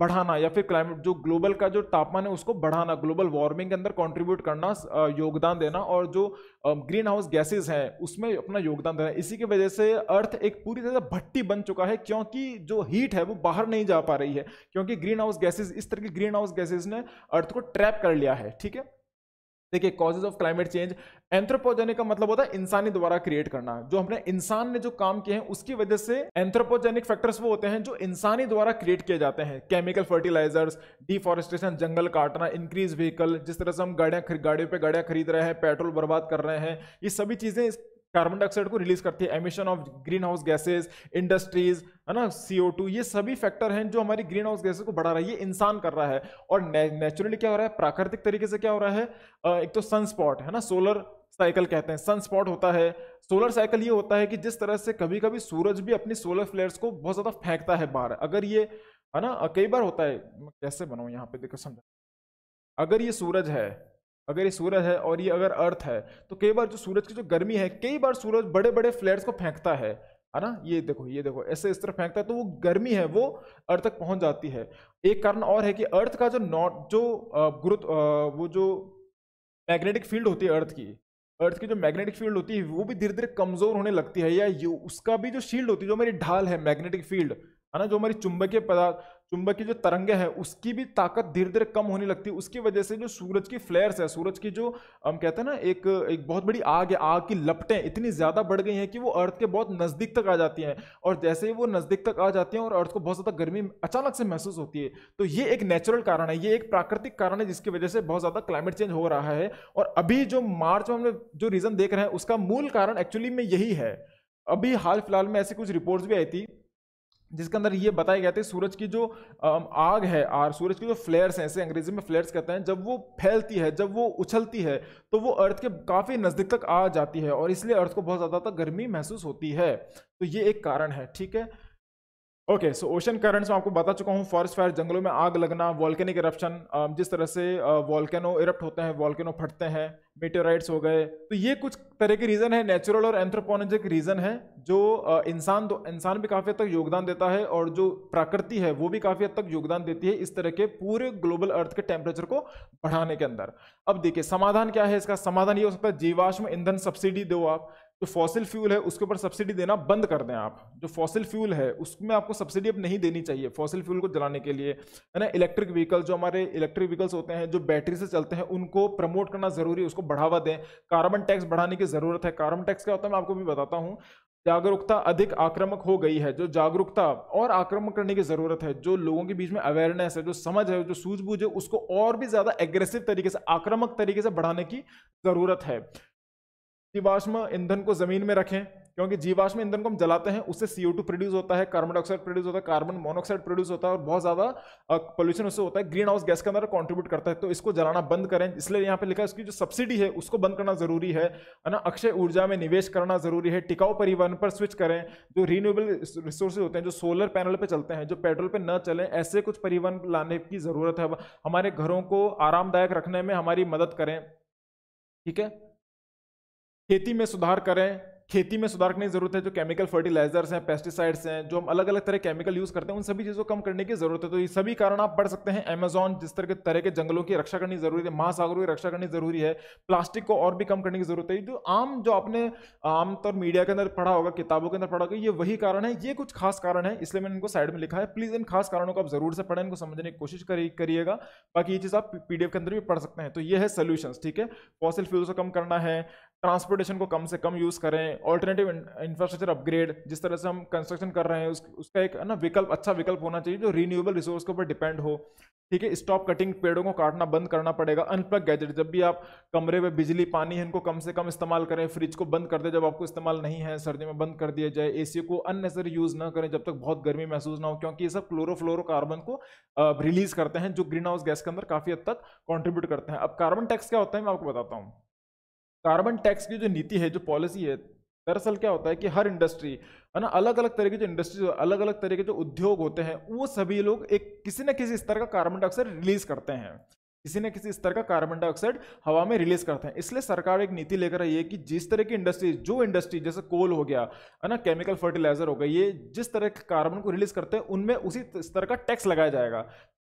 बढ़ाना या फिर क्लाइमेट जो ग्लोबल का जो तापमान है उसको बढ़ाना ग्लोबल वार्मिंग के अंदर कॉन्ट्रीब्यूट करना योगदान देना और जो ग्रीन हाउस गैसेज हैं उसमें अपना योगदान देना इसी की वजह से अर्थ एक पूरी तरह से भट्टी बन चुका है क्योंकि जो हीट है वो बाहर नहीं जा पा रही है क्योंकि ग्रीन हाउस गैसेज इस तरह की ग्रीन हाउस गैसेज ने अर्थ को ट्रैप कर लिया है ठीक है देखिए causes of climate change anthropogenic का मतलब होता है इंसानी द्वारा क्रिएट करना जो हमने इंसान ने जो काम किए हैं उसकी वजह से एंथ्रोपोजेनिक फैक्टर्स वो होते हैं जो इंसानी द्वारा क्रिएट किए जाते हैं केमिकल फर्टिलाइजर्स डिफॉरेस्टेशन जंगल काटना इंक्रीज व्हीकल जिस तरह से हम गाड़ियां गाड़ियों पर गाड़ियां खरीद रहे हैं पेट्रोल बर्बाद कर रहे हैं ये सभी चीजें कार्बन डाइऑक्साइड को रिलीज करती है emission of greenhouse gases industries है ना सीओ ये सभी फैक्टर हैं जो हमारी ग्रीन हाउस गैसेज को बढ़ा रहा है ये इंसान कर रहा है और नेचुरली क्या हो रहा है प्राकृतिक तरीके से क्या हो रहा है एक तो सनस्पॉट है ना सोलर साइकिल कहते हैं सनस्पॉट होता है सोलर साइकिल ये होता है कि जिस तरह से कभी कभी सूरज भी अपनी सोलर फ्लेयर्स को बहुत ज़्यादा फेंकता है बाहर अगर ये है ना कई बार होता है कैसे बनाऊँ यहाँ पे देखो समझा अगर ये सूरज है अगर ये सूरज है और ये अगर अर्थ है तो कई बार जो सूरज की जो गर्मी है कई बार सूरज बड़े बड़े फ्लैट्स को फेंकता है है ना ये देखो ये देखो ऐसे इस तरह फेंकता है तो वो गर्मी है वो अर्थ तक पहुंच जाती है एक कारण और है कि अर्थ का जो नॉट जो गुरुत्व वो जो मैग्नेटिक फील्ड होती है अर्थ की अर्थ की जो मैग्नेटिक फील्ड होती है वो भी धीरे धीरे कमजोर होने लगती है या उसका भी जो शील्ड होती है जो हमारी ढाल है मैग्नेटिक फील्ड है ना जो हमारी चुंबकीय पदार्थ चुंबक की जो तरंगे हैं उसकी भी ताकत धीरे धीरे कम होने लगती है उसकी वजह से जो सूरज की फ्लेयर्स है सूरज की जो हम कहते हैं ना एक एक बहुत बड़ी आग है आग की लपटें इतनी ज़्यादा बढ़ गई हैं कि वो अर्थ के बहुत नज़दीक तक आ जाती हैं और जैसे ही वो नज़दीक तक आ जाती हैं और अर्थ को बहुत ज़्यादा गर्मी अचानक से महसूस होती है तो ये एक नेचुरल कारण है ये एक प्राकृतिक कारण है जिसकी वजह से बहुत ज़्यादा क्लाइमेट चेंज हो रहा है और अभी जो मार्च में हमने जो रीज़न देख रहे हैं उसका मूल कारण एक्चुअली में यही है अभी हाल फिलहाल में ऐसी कुछ रिपोर्ट्स भी आई थी जिसके अंदर ये बताया गया था सूरज की जो आग है और सूरज की जो फ्लेयर्स हैं इसे अंग्रेजी में फ्लेयर्स कहते हैं जब वो फैलती है जब वो उछलती है तो वो अर्थ के काफ़ी नज़दीक तक आ जाती है और इसलिए अर्थ को बहुत ज़्यादा गर्मी महसूस होती है तो ये एक कारण है ठीक है ओके सो ओशन करंट्स मैं आपको बता चुका हूँ फॉरेस्ट फायर जंगलों में आग लगना वॉल्केनिक इरप्शन जिस तरह से वॉल्केनो इरप्ट होते हैं वॉल्केनो फटते हैं मेटेराइड्स हो गए तो ये कुछ तरह के रीज़न है नेचुरल और एंथ्रोपोलॉजिक रीज़न है जो इंसान तो इंसान भी काफ़ी हद तक योगदान देता है और जो प्रकृति है वो भी काफ़ी हद तक योगदान देती है इस तरह के पूरे ग्लोबल अर्थ के टेम्परेचर को बढ़ाने के अंदर अब देखिए समाधान क्या है इसका समाधान ये हो सकता है जीवाश्म ईंधन सब्सिडी दो आप जो फॉसिल फ्यूल है उसके ऊपर सब्सिडी देना बंद कर दें आप जो फॉसिल फ्यूल है उसमें आपको सब्सिडी अब नहीं देनी चाहिए फॉसिल फ्यूल को जलाने के लिए है ना इलेक्ट्रिक व्हीकल जो हमारे इलेक्ट्रिक व्हीकल्स होते हैं जो बैटरी से चलते हैं उनको प्रमोट करना जरूरी है उसको बढ़ावा दें कार्बन टैक्स बढ़ाने की ज़रूरत है कार्बन टैक्स क्या होता है मैं आपको भी बताता हूँ जागरूकता अधिक आक्रामक हो गई है जो जागरूकता और आक्रमक करने की ज़रूरत है जो लोगों के बीच में अवेयरनेस है जो समझ है जो सूझबूझ है उसको और भी ज़्यादा एग्रेसिव तरीके से आक्रामक तरीके से बढ़ाने की ज़रूरत है जीवाश्म ईंधन को जमीन में रखें क्योंकि जीवाश्म ईंधन को हम जलाते हैं उससे सीओ टू प्रोड्यूस होता है कार्बन डाइऑक्साइड प्रोड्यूस होता है कार्बन मोनोऑक्साइड प्रोड्यूस होता है और बहुत ज्यादा पोल्यूशन उससे होता है ग्रीन हाउस गैस के अंदर कॉन्ट्रीब्यूट करता है तो इसको जलाना बंद करें इसलिए यहाँ पे लिखा है उसकी जो सब्सिडी है उसको बंद करना जरूरी है ना अक्षय ऊर्जा में निवेश करना जरूरी है टिकाऊ परिवहन पर स्विच करें जो रिन्यूएबल रिसोर्सेज होते हैं जो सोलर पैनल पर चलते हैं जो पेट्रोल पर न चलें ऐसे कुछ परिवहन लाने की जरूरत है हमारे घरों को आरामदायक रखने में हमारी मदद करें ठीक है खेती में सुधार करें खेती में सुधार करने की जरूरत है जो केमिकल फर्टिलाइजर्स हैं पेस्टिसाइड्स हैं जो हम अलग अलग तरह केमिकल यूज करते हैं उन सभी चीज़ों को कम करने की जरूरत है तो ये सभी कारण आप पढ़ सकते हैं अमेजॉन जिस तरह के तरह के जंगलों की रक्षा करनी जरूरी है महासागरों की रक्षा करनी जरूरी है प्लास्टिक को और भी कम करने की जरूरत है जो आम जो आपने आमतौर मीडिया के अंदर पढ़ा होगा किताबों के अंदर पढ़ा होगा ये वही कारण है ये कुछ खास कारण है इसलिए मैंने इनको साइड में लिखा है प्लीज इन खास कारणों को आप जरूर से पढ़ें इनको समझने की कोशिश करिएगा बाकी ये चीज़ आप पीडीएफ के अंदर भी पढ़ सकते हैं तो ये है सोल्यूशन ठीक है फॉसिल फ्यूल्स को कम करना है ट्रांसपोर्टेशन को कम से कम यूज़ करें ऑल्टरनेटिव इंफ्रास्ट्रक्चर अपग्रेड जिस तरह से हम कंस्ट्रक्शन कर रहे हैं उस, उसका एक ना विकल्प अच्छा विकल्प होना चाहिए जो रीन्यूएबल रिसोर्स के ऊपर डिपेंड हो ठीक है स्टॉप कटिंग पेड़ों को काटना बंद करना पड़ेगा अनप्लग गैजेट जब भी आप कमरे में बिजली पानी है इनको कम से कम इस्तेमाल करें फ्रिज को बंद कर दें जब आपको इस्तेमाल नहीं है सर्दी में बंद कर दिया जाए एसी को अननेसरी यूज़ ना करें जब तक बहुत गर्मी महसूस ना हो क्योंकि ये सब क्लोरोफ्लोरोकार्बन को रिलीज़ करते हैं जो ग्रीन हाउस गैस के अंदर काफ़ी हद तक कॉन्ट्रीब्यूट करते हैं अब कार्बन टैक्स क्या होता है मैं आपको बताता हूँ कार्बन टैक्स की जो नीति है जो पॉलिसी है दरअसल क्या होता है कि हर इंडस्ट्री है ना अलग अलग तरह की जो इंडस्ट्रीज अलग अलग तरह के जो उद्योग होते हैं वो सभी लोग एक किसी न किसी स्तर का कार्बन डाइऑक्साइड रिलीज करते हैं किसी न किसी स्तर का कार्बन डाइऑक्साइड हवा में रिलीज करते हैं इसलिए सरकार एक नीति लेकर आई है कि जिस तरह की इंडस्ट्री जो इंडस्ट्री जैसे कोल हो गया है ना केमिकल फर्टिलाइजर हो गया ये जिस तरह के कार्बन को रिलीज करते हैं उनमें उसी स्तर का टैक्स लगाया जाएगा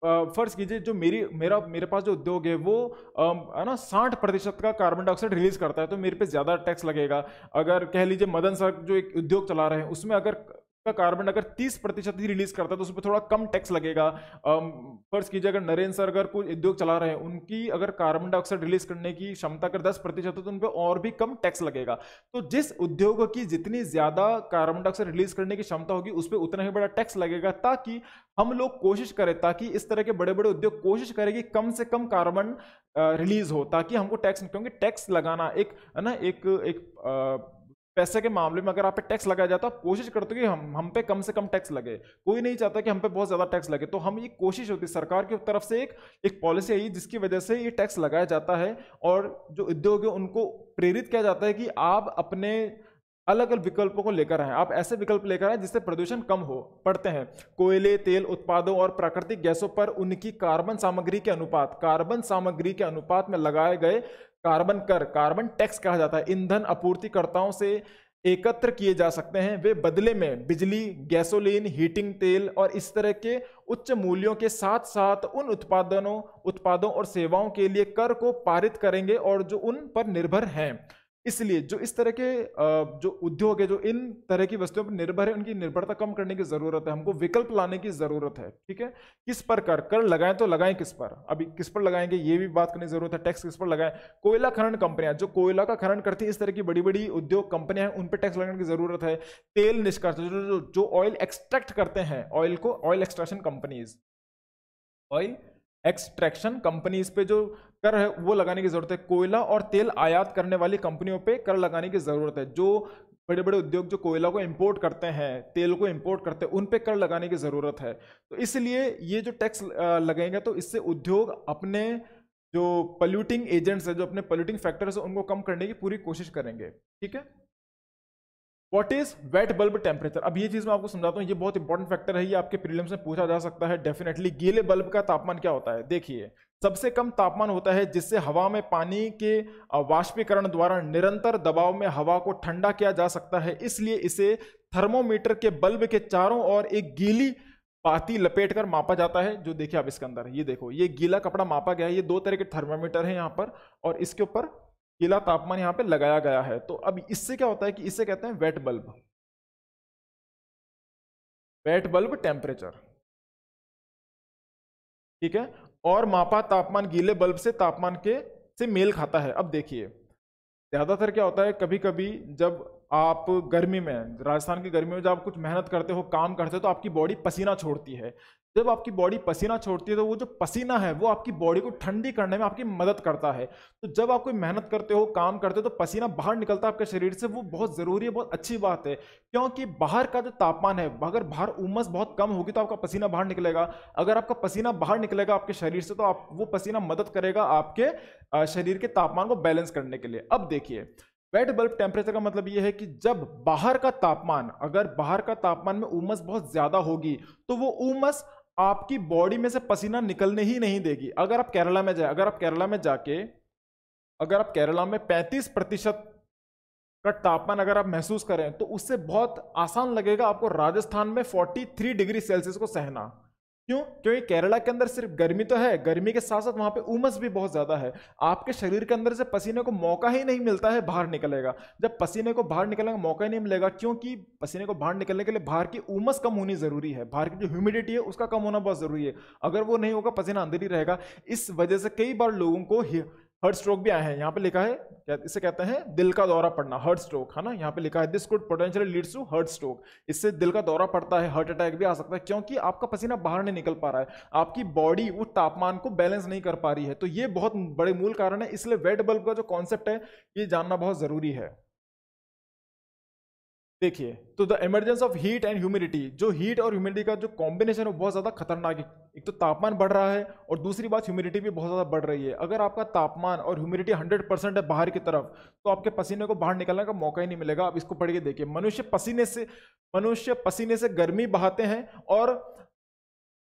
फर्ज कीजिए जो मेरी मेरा मेरे पास जो उद्योग है वो है ना साठ प्रतिशत का कार्बन डाइऑक्साइड रिलीज करता है तो मेरे पे ज़्यादा टैक्स लगेगा अगर कह लीजिए मदन सर जो एक उद्योग चला रहे हैं उसमें अगर का कार्बन अगर 30 प्रतिशत ही रिलीज करता है तो उस पर थोड़ा कम टैक्स लगेगा फर्ज कीजिए अगर नरेंद्र सर अगर कोई उद्योग चला रहे हैं उनकी अगर कार्बन डाइऑक्साइड रिलीज करने की क्षमता अगर 10 प्रतिशत हो तो उन पर और भी कम टैक्स लगेगा तो जिस उद्योग की जितनी ज्यादा कार्बन डाइऑक्साइड रिलीज करने की क्षमता होगी उस पर उतना ही बड़ा टैक्स लगेगा ताकि हम लोग कोशिश करें ताकि इस तरह के बड़े बड़े उद्योग कोशिश करें कि कम से कम कार्बन रिलीज हो ताकि हमको टैक्स क्योंकि टैक्स लगाना एक है ना एक एक पैसे के मामले में अगर आप पे टैक्स लगाया जाता आप कोशिश करते हो कि हम हम पे कम से कम टैक्स लगे कोई नहीं चाहता कि हम पे बहुत ज़्यादा टैक्स लगे तो हम ये कोशिश होती है सरकार की तरफ से एक एक पॉलिसी आई जिसकी वजह से ये टैक्स लगाया जाता है और जो उद्योग है उनको प्रेरित किया जाता है कि आप अपने अलग अलग विकल्पों को लेकर आए आप ऐसे विकल्प लेकर आए जिससे प्रदूषण कम हो पड़ते हैं कोयले तेल उत्पादों और प्राकृतिक गैसों पर उनकी कार्बन सामग्री के अनुपात कार्बन सामग्री के अनुपात में लगाए गए कार्बन कर कार्बन टैक्स कहा जाता है ईंधन आपूर्तिकर्ताओं से एकत्र किए जा सकते हैं वे बदले में बिजली गैसोलीन हीटिंग तेल और इस तरह के उच्च मूल्यों के साथ साथ उन उत्पादनों उत्पादों और सेवाओं के लिए कर को पारित करेंगे और जो उन पर निर्भर हैं इसलिए जो इस तरह के जो उद्योग है जो इन तरह की वस्तुओं पर निर्भर है उनकी निर्भरता कम करने की जरूरत है हमको विकल्प लाने की जरूरत है ठीक है किस पर कर कर लगाएं तो लगाएं किस पर अभी किस पर लगाएंगे ये भी बात करने की जरूरत है टैक्स किस पर लगाएं कोयला खनन कंपनियां जो कोयला का खनन करती है इस तरह की बड़ी बड़ी उद्योग कंपनियां हैं उन पर टैक्स लगाने की जरूरत है तेल निष्कर्ष जो ऑयल एक्सट्रैक्ट करते हैं ऑयल को oil extraction companies oil extraction companies पे जो कर है वो लगाने की ज़रूरत है कोयला और तेल आयात करने वाली कंपनियों पे कर लगाने की ज़रूरत है जो बड़े बड़े उद्योग जो कोयला को इंपोर्ट करते हैं तेल को इंपोर्ट करते हैं उन पे कर लगाने की ज़रूरत है तो इसलिए ये जो टैक्स लगेंगे तो इससे उद्योग अपने जो पल्यूटिंग एजेंट्स हैं जो अपने पल्यूटिंग फैक्टर्स है उनको कम करने की पूरी कोशिश करेंगे ठीक है what is wet bulb temperature अब ये चीज मैं आपको समझाता हूँ ये बहुत इंपॉर्टेंट फैक्टर है ये आपके प्रीलिम्स में पूछा जा सकता है डेफिनेटली गीले बल्ब का तापमान क्या होता है देखिए सबसे कम तापमान होता है जिससे हवा में पानी के वाष्पीकरण द्वारा निरंतर दबाव में हवा को ठंडा किया जा सकता है इसलिए इसे थर्मोमीटर के बल्ब के चारों ओर एक गीली पाती लपेट कर मापा जाता है जो देखिए आप इसके अंदर ये देखो ये गीला कपड़ा मापा गया है ये दो तरह के थर्मामीटर है यहाँ पर और इसके ऊपर गीला तापमान यहां पे लगाया गया है तो अब इससे क्या होता है कि इसे कहते हैं wet bulb wet bulb temperature ठीक है और मापा तापमान गीले बल्ब से तापमान के से मेल खाता है अब देखिए ज़्यादातर क्या होता है कभी कभी जब आप गर्मी में राजस्थान की गर्मी में जब आप कुछ मेहनत करते हो काम करते हो तो आपकी बॉडी पसीना छोड़ती है जब आपकी बॉडी पसीना छोड़ती है तो वो जो पसीना है वो आपकी बॉडी को ठंडी करने में आपकी मदद करता है तो जब आप कोई मेहनत करते हो काम करते हो तो पसीना बाहर निकलता है आपके शरीर से वो बहुत ज़रूरी है बहुत अच्छी बात है क्योंकि बाहर का जो तापमान है अगर बाहर उमस बहुत कम होगी तो आपका पसीना बाहर निकलेगा अगर आपका पसीना बाहर निकलेगा आपके शरीर से तो आप वो पसीना मदद करेगा आपके शरीर के तापमान को बैलेंस करने के लिए अब देखिए वेट बल्ब टेम्परेचर का मतलब यह है कि जब बाहर का तापमान अगर बाहर का तापमान में उमस बहुत ज़्यादा होगी तो वो उमस आपकी बॉडी में से पसीना निकलने ही नहीं देगी अगर आप केरला में जाए अगर आप केरला में जाके अगर आप केरला में 35 प्रतिशत का तापमान अगर आप महसूस करें तो उससे बहुत आसान लगेगा आपको राजस्थान में 43 डिग्री सेल्सियस को सहना क्यों क्योंकि केरला के अंदर सिर्फ गर्मी तो है गर्मी के साथ साथ वहां पे उमस भी बहुत ज्यादा है आपके शरीर के अंदर से पसीने को मौका ही नहीं मिलता है बाहर निकलेगा जब पसीने को बाहर निकलने का मौका ही नहीं मिलेगा क्योंकि पसीने को बाहर निकलने के लिए बाहर की उमस कम होनी जरूरी है बाहर की जो ह्यूमिडिटी है उसका कम होना बहुत जरूरी है अगर वो नहीं होगा पसीना अंदर ही रहेगा इस वजह से कई बार लोगों को हर्ट स्ट्रोक भी आए हैं यहाँ पे लिखा है इसे कहते हैं दिल का दौरा पड़ना हर्ट स्ट्रोक है ना यहाँ पे लिखा है this could potential leads to heart stroke इससे दिल का दौरा पड़ता है हार्ट अटैक भी आ सकता है क्योंकि आपका पसीना बाहर नहीं निकल पा रहा है आपकी बॉडी उस तापमान को बैलेंस नहीं कर पा रही है तो ये बहुत बड़े मूल कारण है इसलिए वेट बल्ब का जो कॉन्सेप्ट है ये जानना बहुत जरूरी है देखिए तो the emergence of heat and humidity जो हीट और ह्यूमिडिटी का जो कॉम्बिनेशन है वो बहुत ज़्यादा खतरनाक है एक तो तापमान बढ़ रहा है और दूसरी बात ह्यूमिडिटी भी बहुत ज़्यादा बढ़ रही है अगर आपका तापमान और ह्यूमिडिटी 100 परसेंट है बाहर की तरफ तो आपके पसीने को बाहर निकलने का मौका ही नहीं मिलेगा आप इसको पढ़ के देखिए मनुष्य पसीने से मनुष्य पसीने से गर्मी बहाते हैं और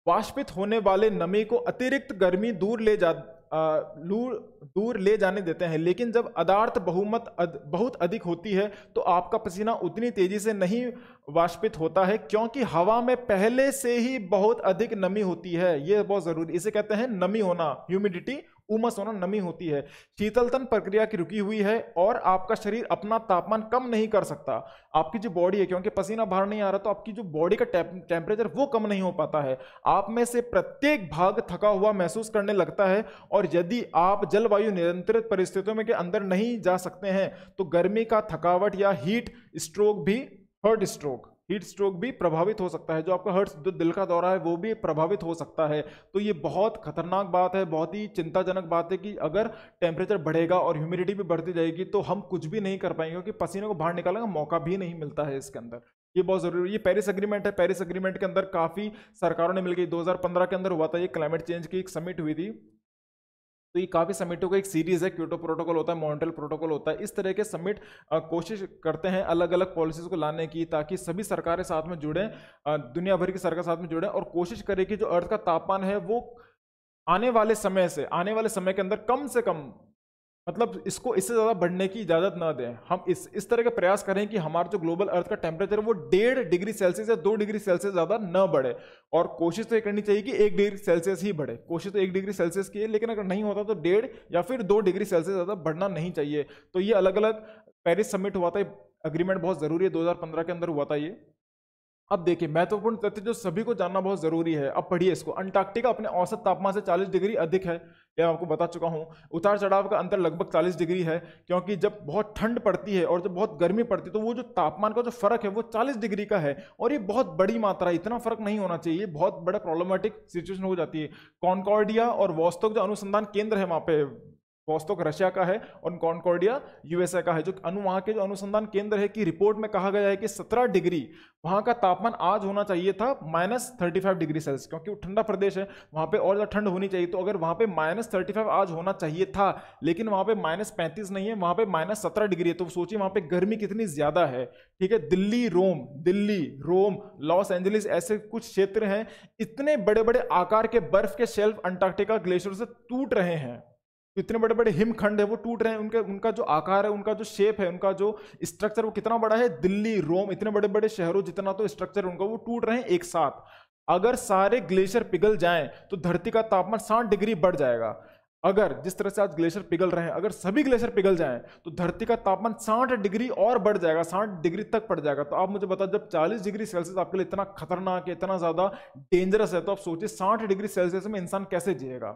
वाष्पित होने वाले नमी को अतिरिक्त गर्मी दूर ले जा दूर ले जाने देते हैं लेकिन जब अदार्थ बहुमत अद, बहुत अधिक होती है तो आपका पसीना उतनी तेजी से नहीं वाष्पित होता है क्योंकि हवा में पहले से ही बहुत अधिक नमी होती है ये बहुत ज़रूरी इसे कहते हैं नमी होना ह्यूमिडिटी उमस होना नमी होती है शीतलतन प्रक्रिया की रुकी हुई है और आपका शरीर अपना तापमान कम नहीं कर सकता आपकी जो बॉडी है क्योंकि पसीना बाहर नहीं आ रहा तो आपकी जो बॉडी का टेम्परेचर वो कम नहीं हो पाता है आप में से प्रत्येक भाग थका हुआ महसूस करने लगता है और यदि आप जलवायु नियंत्रित परिस्थितियों में के अंदर नहीं जा सकते हैं तो गर्मी का थकावट या हीट स्ट्रोक भी हर्ट स्ट्रोक हीट स्ट्रोक भी प्रभावित हो सकता है जो आपका हर्ट जो दिल का दौरा है वो भी प्रभावित हो सकता है तो ये बहुत खतरनाक बात है बहुत ही चिंताजनक बात है कि अगर टेम्परेचर बढ़ेगा और ह्यूमिडिटी भी बढ़ती जाएगी तो हम कुछ भी नहीं कर पाएंगे क्योंकि पसीने को बाहर निकालने का मौका भी नहीं मिलता है इसके अंदर ये बहुत जरूरी ये पेरिस अग्रीमेंट है पेरिस अग्रीमेंट के अंदर काफ़ी सरकारों ने मिलकर 2015 के अंदर हुआ था ये क्लाइमेट चेंज की एक समिट हुई थी तो ये काफ़ी समिटों का एक सीरीज़ है क्यूटो प्रोटोकॉल होता है मॉन्ट्रल प्रोटोकॉल होता है इस तरह के समिट कोशिश करते हैं अलग अलग पॉलिसीज़ को लाने की ताकि सभी सरकारें साथ में जुड़ें दुनिया भर की सरकार साथ में जुड़ें और कोशिश करें कि जो अर्थ का तापमान है वो आने वाले समय से आने वाले समय के अंदर कम से कम मतलब इसको इससे ज़्यादा बढ़ने की इजाज़त ना दें हम इस इस तरह के प्रयास करें कि हमारा जो ग्लोबल अर्थ का टेम्परेचर वो डेढ़ डिग्री सेल्सियस या दो डिग्री सेल्सियस ज़्यादा न बढ़े और कोशिश तो ये करनी चाहिए कि एक डिग्री सेल्सियस ही बढ़े कोशिश तो एक डिग्री सेल्सियस की है लेकिन अगर नहीं होता तो डेढ़ या फिर दो डिग्री सेल्सियस ज़्यादा बढ़ना नहीं चाहिए तो ये अलग अलग पेरिस समिट हुआ था अग्रीमेंट बहुत ज़रूरी है दो के अंदर हुआ था ये अब देखिए महत्वपूर्ण तथ्य जो सभी को जानना बहुत जरूरी है अब पढ़िए इसको अंटार्कटिका अपने औसत तापमान से 40 डिग्री अधिक है ये आपको बता चुका हूँ उतार चढ़ाव का अंतर लगभग 40 डिग्री है क्योंकि जब बहुत ठंड पड़ती है और जब बहुत गर्मी पड़ती है तो वो जो तापमान का जो फर्क है वो 40 डिग्री का है और ये बहुत बड़ी मात्रा है इतना फर्क नहीं होना चाहिए ये बहुत बड़ा प्रॉब्लमेटिक सिचुएशन हो जाती है कॉनकॉर्डिया और वॉस्तव जो अनुसंधान केंद्र है वहाँ पे वोस्तोक रशिया का है और कॉन्कॉर्डिया यूएसए का है जो अनु वहाँ के जो अनुसंधान केंद्र है कि रिपोर्ट में कहा गया है कि 17 डिग्री वहाँ का तापमान आज होना चाहिए था माइनस थर्टी डिग्री सेल्सियस क्योंकि वो ठंडा प्रदेश है वहाँ पे और ज़्यादा ठंड होनी चाहिए तो अगर वहाँ पे माइनस थर्टी आज होना चाहिए था लेकिन वहाँ पे माइनस पैंतीस नहीं है वहाँ पे माइनस सत्रह डिग्री है तो सोचिए वहाँ पे गर्मी कितनी ज़्यादा है ठीक है Delhi Rome Delhi Rome Los Angeles ऐसे कुछ क्षेत्र हैं इतने बड़े बड़े आकार के बर्फ के शेल्फ अंटार्क्टिका ग्लेशियर से टूट रहे हैं इतने बड़े बड़े हिमखंड है वो टूट रहे हैं उनके उनका जो आकार है उनका जो शेप है उनका जो स्ट्रक्चर वो कितना बड़ा है दिल्ली रोम इतने बड़े बड़े शहरों जितना तो स्ट्रक्चर उनका वो टूट रहे हैं एक साथ अगर सारे ग्लेशियर पिघल जाएं तो धरती का तापमान साठ डिग्री बढ़ जाएगा अगर जिस तरह से आज ग्लेशियर पिघल रहे हैं अगर सभी ग्लेशियर पिघल जाएं तो धरती का तापमान साठ डिग्री और बढ़ जाएगा साठ डिग्री तक पड़ जाएगा तो आप मुझे बताओ जब चालीस डिग्री सेल्सियस आपके लिए इतना खतरनाक है इतना ज़्यादा डेंजरस है तो आप सोचिए साठ डिग्री सेल्सियस में इंसान कैसे जिएगा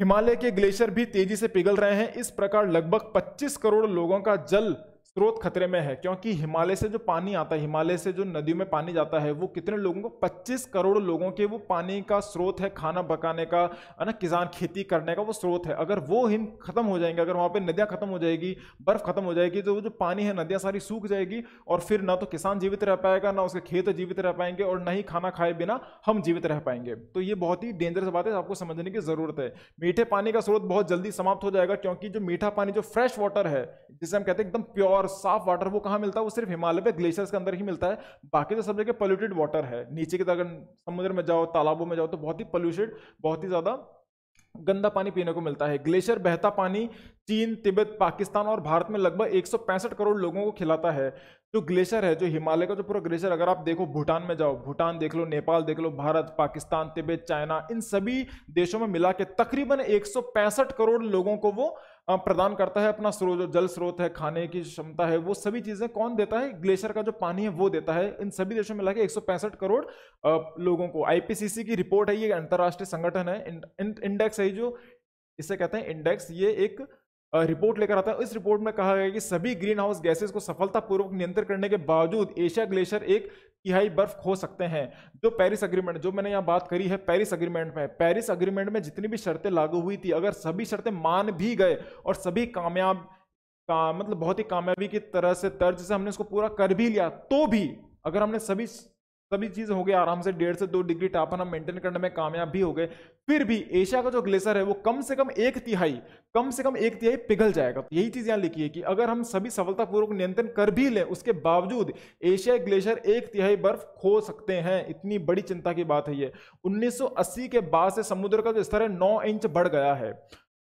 हिमालय के ग्लेशियर भी तेजी से पिघल रहे हैं इस प्रकार लगभग 25 करोड़ लोगों का जल स्रोत खतरे में है क्योंकि हिमालय से जो पानी आता है हिमालय से जो नदियों में पानी जाता है वो कितने लोगों को 25 करोड़ लोगों के वो पानी का स्रोत है खाना पकाने का है ना किसान खेती करने का वो स्रोत है अगर वो हिम खत्म हो जाएंगे अगर वहाँ पर नदियाँ खत्म हो जाएगी बर्फ खत्म हो जाएगी तो वो जो पानी है नदियाँ सारी सूख जाएगी और फिर ना तो किसान जीवित रह पाएगा ना उसके खेत जीवित रह पाएंगे और ना ही खाना खाए बिना हम जीवित रह पाएंगे तो ये बहुत ही डेंजरस बात है आपको समझने की ज़रूरत है मीठे पानी का स्रोत बहुत जल्दी समाप्त हो जाएगा क्योंकि जो मीठा पानी जो फ्रेश वाटर है जिसे हम कहते हैं एकदम प्योर और साफ वाटर वो कहाँ मिलता है वो सिर्फ हिमालय पे ग्लेशियर्स के अंदर ही मिलता है बाकी तो सब जगह पोल्यूटेड वाटर है नीचे की अगर समुद्र में जाओ तालाबों में जाओ तो बहुत ही पोल्यूटेड बहुत ही ज़्यादा गंदा पानी पीने को मिलता है ग्लेशियर बहता पानी चीन तिब्बत पाकिस्तान और भारत में लगभग एक करोड़ लोगों को खिलाता है जो ग्लेशियर है जो हिमालय का जो पूरा ग्लेशियर अगर आप देखो भूटान में जाओ भूटान देख लो नेपाल देख लो भारत पाकिस्तान तिब्बत चाइना इन सभी देशों में मिला के तकरीबन एक करोड़ लोगों को वो प्रदान करता है अपना स्रोत जो जल स्रोत है खाने की क्षमता है वो सभी चीज़ें कौन देता है ग्लेशियर का जो पानी है वो देता है इन सभी देशों में लगे एक करोड़ लोगों को आईपीसीसी की रिपोर्ट है ये अंतर्राष्ट्रीय संगठन है इंडेक्स है जो इसे कहते हैं इंडेक्स ये एक रिपोर्ट लेकर आता है इस रिपोर्ट में कहा गया कि सभी ग्रीन हाउस गैसेज को सफलतापूर्वक नियंत्रित करने के बावजूद एशिया ग्लेशियर एक तिहाई बर्फ खो सकते हैं जो पेरिस अग्रीमेंट जो मैंने यहाँ बात करी है पेरिस अग्रीमेंट में पेरिस अग्रीमेंट में जितनी भी शर्तें लागू हुई थी अगर सभी शर्तें मान भी गए और सभी कामयाब का मतलब बहुत ही कामयाबी की तरह से तर्ज से हमने इसको पूरा कर भी लिया तो भी अगर हमने सभी सभी चीज़ हो गई आराम से डेढ़ से दो डिग्री तापमान हम मेंटेन करने में कामयाब भी हो गए फिर भी एशिया का जो ग्लेशियर है वो कम से कम एक तिहाई कम से कम एक तिहाई पिघल जाएगा तो यही चीज़ यहाँ लिखी है कि अगर हम सभी सफलतापूर्वक नियंत्रण कर भी लें उसके बावजूद एशियाई ग्लेशियर एक तिहाई बर्फ खो सकते हैं इतनी बड़ी चिंता की बात है ये उन्नीस के बाद से समुद्र का जो स्तर है नौ इंच बढ़ गया है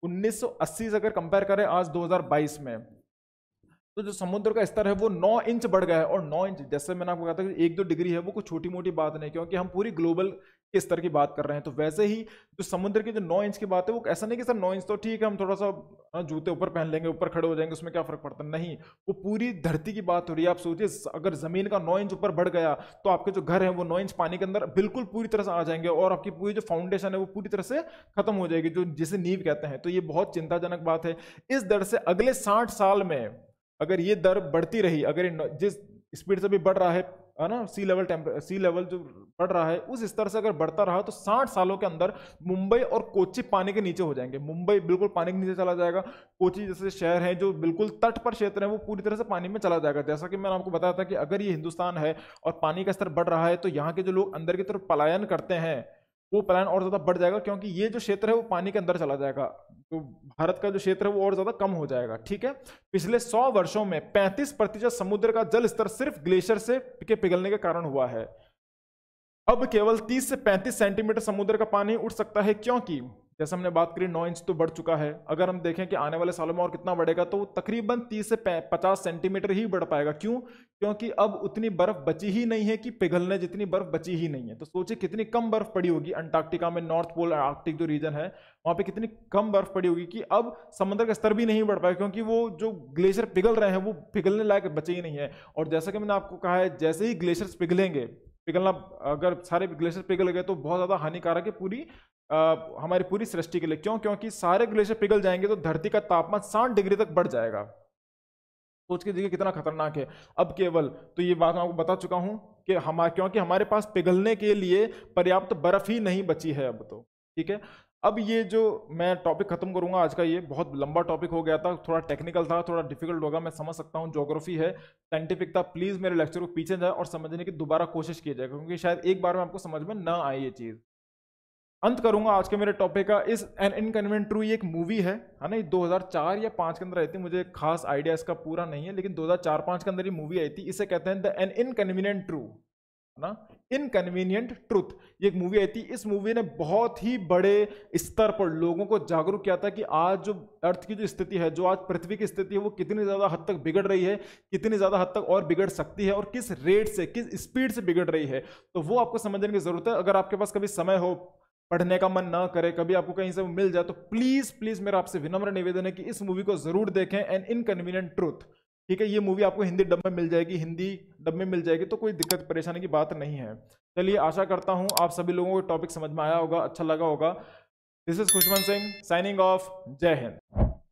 1980 से अगर कंपेयर करें आज 2022 में तो जो समुद्र का स्तर है वो 9 इंच बढ़ गया है और 9 इंच जैसे मैंने आपको कहा था कि एक दो डिग्री है वो कोई छोटी मोटी बात नहीं क्योंकि हम पूरी ग्लोबल के स्तर की बात कर रहे हैं तो वैसे ही जो समुद्र की जो 9 इंच की बात है वो ऐसा नहीं कि सर 9 इंच तो ठीक है हम थोड़ा सा हाँ, जूते ऊपर पहन लेंगे ऊपर खड़े हो जाएंगे उसमें क्या फर्क पड़ता नहीं वो पूरी धरती की बात हो रही है आप सोचिए अगर ज़मीन का नौ इंच ऊपर बढ़ गया तो आपके जो घर है वो नौ इंच पानी के अंदर बिल्कुल पूरी तरह से आ जाएंगे और आपकी पूरी जो फाउंडेशन है वो पूरी तरह से खत्म हो जाएगी जो जिसे नींव कहते हैं तो ये बहुत चिंताजनक बात है इस दर से अगले साठ साल में अगर ये दर बढ़ती रही अगर जिस स्पीड से भी बढ़ रहा है है ना sea level temper sea level जो बढ़ रहा है उस स्तर से अगर बढ़ता रहा तो 60 सालों के अंदर मुंबई और कोची पानी के नीचे हो जाएंगे मुंबई बिल्कुल पानी के नीचे चला जाएगा कोची जैसे शहर हैं जो बिल्कुल तट पर क्षेत्र है वो पूरी तरह से पानी में चला जाएगा जैसा कि मैंने आपको बताया था कि अगर ये हिंदुस्तान है और पानी का स्तर बढ़ रहा है तो यहाँ के जो लोग अंदर की तरफ पलायन करते हैं वो पलायन और ज़्यादा बढ़ जाएगा क्योंकि ये जो क्षेत्र है वो पानी के अंदर चला जाएगा तो भारत का जो क्षेत्र है वो और ज़्यादा कम हो जाएगा ठीक है पिछले 100 वर्षों में 35 प्रतिशत समुद्र का जल स्तर सिर्फ ग्लेशियर से के पिघलने के कारण हुआ है अब केवल 30 से 35 सेंटीमीटर समुद्र का पानी उठ सकता है क्योंकि जैसे हमने बात करी नौ इंच तो बढ़ चुका है अगर हम देखें कि आने वाले सालों में और कितना बढ़ेगा तो तकरीबन तीस से पचास सेंटीमीटर ही बढ़ पाएगा क्यों क्योंकि अब उतनी बर्फ बची ही नहीं है कि पिघलने जितनी बर्फ बची ही नहीं है तो सोचिए कितनी कम बर्फ पड़ी होगी अंटार्कटिका में नॉर्थ पोल आर्टिक जो रीजन है वहाँ पर कितनी कम बर्फ पड़ी होगी कि अब समुद्र का स्तर भी नहीं बढ़ पाएगा क्योंकि वो जो ग्लेशियर पिघल रहे हैं वो पिघलने लायक बचे ही नहीं है और जैसा कि मैंने आपको कहा है जैसे ही ग्लेशियर्स पिघलेंगे पिघलना अगर सारे ग्लेशियर पिघल गए तो बहुत ज़्यादा हानिकारक है पूरी हमारी पूरी सृष्टि के लिए क्यों क्योंकि सारे ग्लेशियर पिघल जाएंगे तो धरती का तापमान साठ डिग्री तक बढ़ जाएगा सोच के देखिए कितना खतरनाक है अब केवल तो ये बात मैं आपको बता चुका हूँ कि हमारे क्योंकि हमारे पास पिघलने के लिए पर्याप्त तो बर्फ़ ही नहीं बची है अब तो ठीक है अब ये जो मैं टॉपिक ख़त्म करूंगा आज का ये बहुत लंबा टॉपिक हो गया था थोड़ा टेक्निकल था थोड़ा डिफिकल्ट होगा मैं समझ सकता हूँ जोग्राफी है साइंटिफिक था प्लीज़ मेरे लेक्चर को पीछे जाए और समझने की दोबारा कोशिश की जाए क्योंकि शायद एक बार में आपको समझ में ना आए ये चीज़ अंत करूंगा आज के मेरे टॉपिक का इस एन इनकन्वेंट ट्रू ये एक मूवी है है ना ये 2004 या 5 के अंदर आई थी मुझे खास आइडिया इसका पूरा नहीं है लेकिन 2004-5 के अंदर ये मूवी आई थी इसे कहते हैं द एन इनकन्वीनियंट ट्रू है ना इनकन्वीनियंट ट्रूथ ये एक मूवी आई थी इस मूवी ने बहुत ही बड़े स्तर पर लोगों को जागरूक किया था कि आज जो अर्थ की जो स्थिति है जो आज पृथ्वी की स्थिति है वो कितनी ज़्यादा हद तक बिगड़ रही है कितनी ज़्यादा हद तक और बिगड़ सकती है और किस रेट से किस स्पीड से बिगड़ रही है तो वो आपको समझने की ज़रूरत है अगर आपके पास कभी समय हो पढ़ने का मन ना करे कभी आपको कहीं से मिल जाए तो प्लीज़ प्लीज़ मेरा आपसे विनम्र निवेदन है कि इस मूवी को ज़रूर देखें एन इनकन्वीनियंट ट्रूथ ठीक है ये मूवी आपको हिंदी डब में मिल जाएगी हिंदी डब में मिल जाएगी तो कोई दिक्कत परेशानी की बात नहीं है चलिए आशा करता हूँ आप सभी लोगों को टॉपिक समझ में आया होगा अच्छा लगा होगा this is Khushwant Singh signing off Jai Hind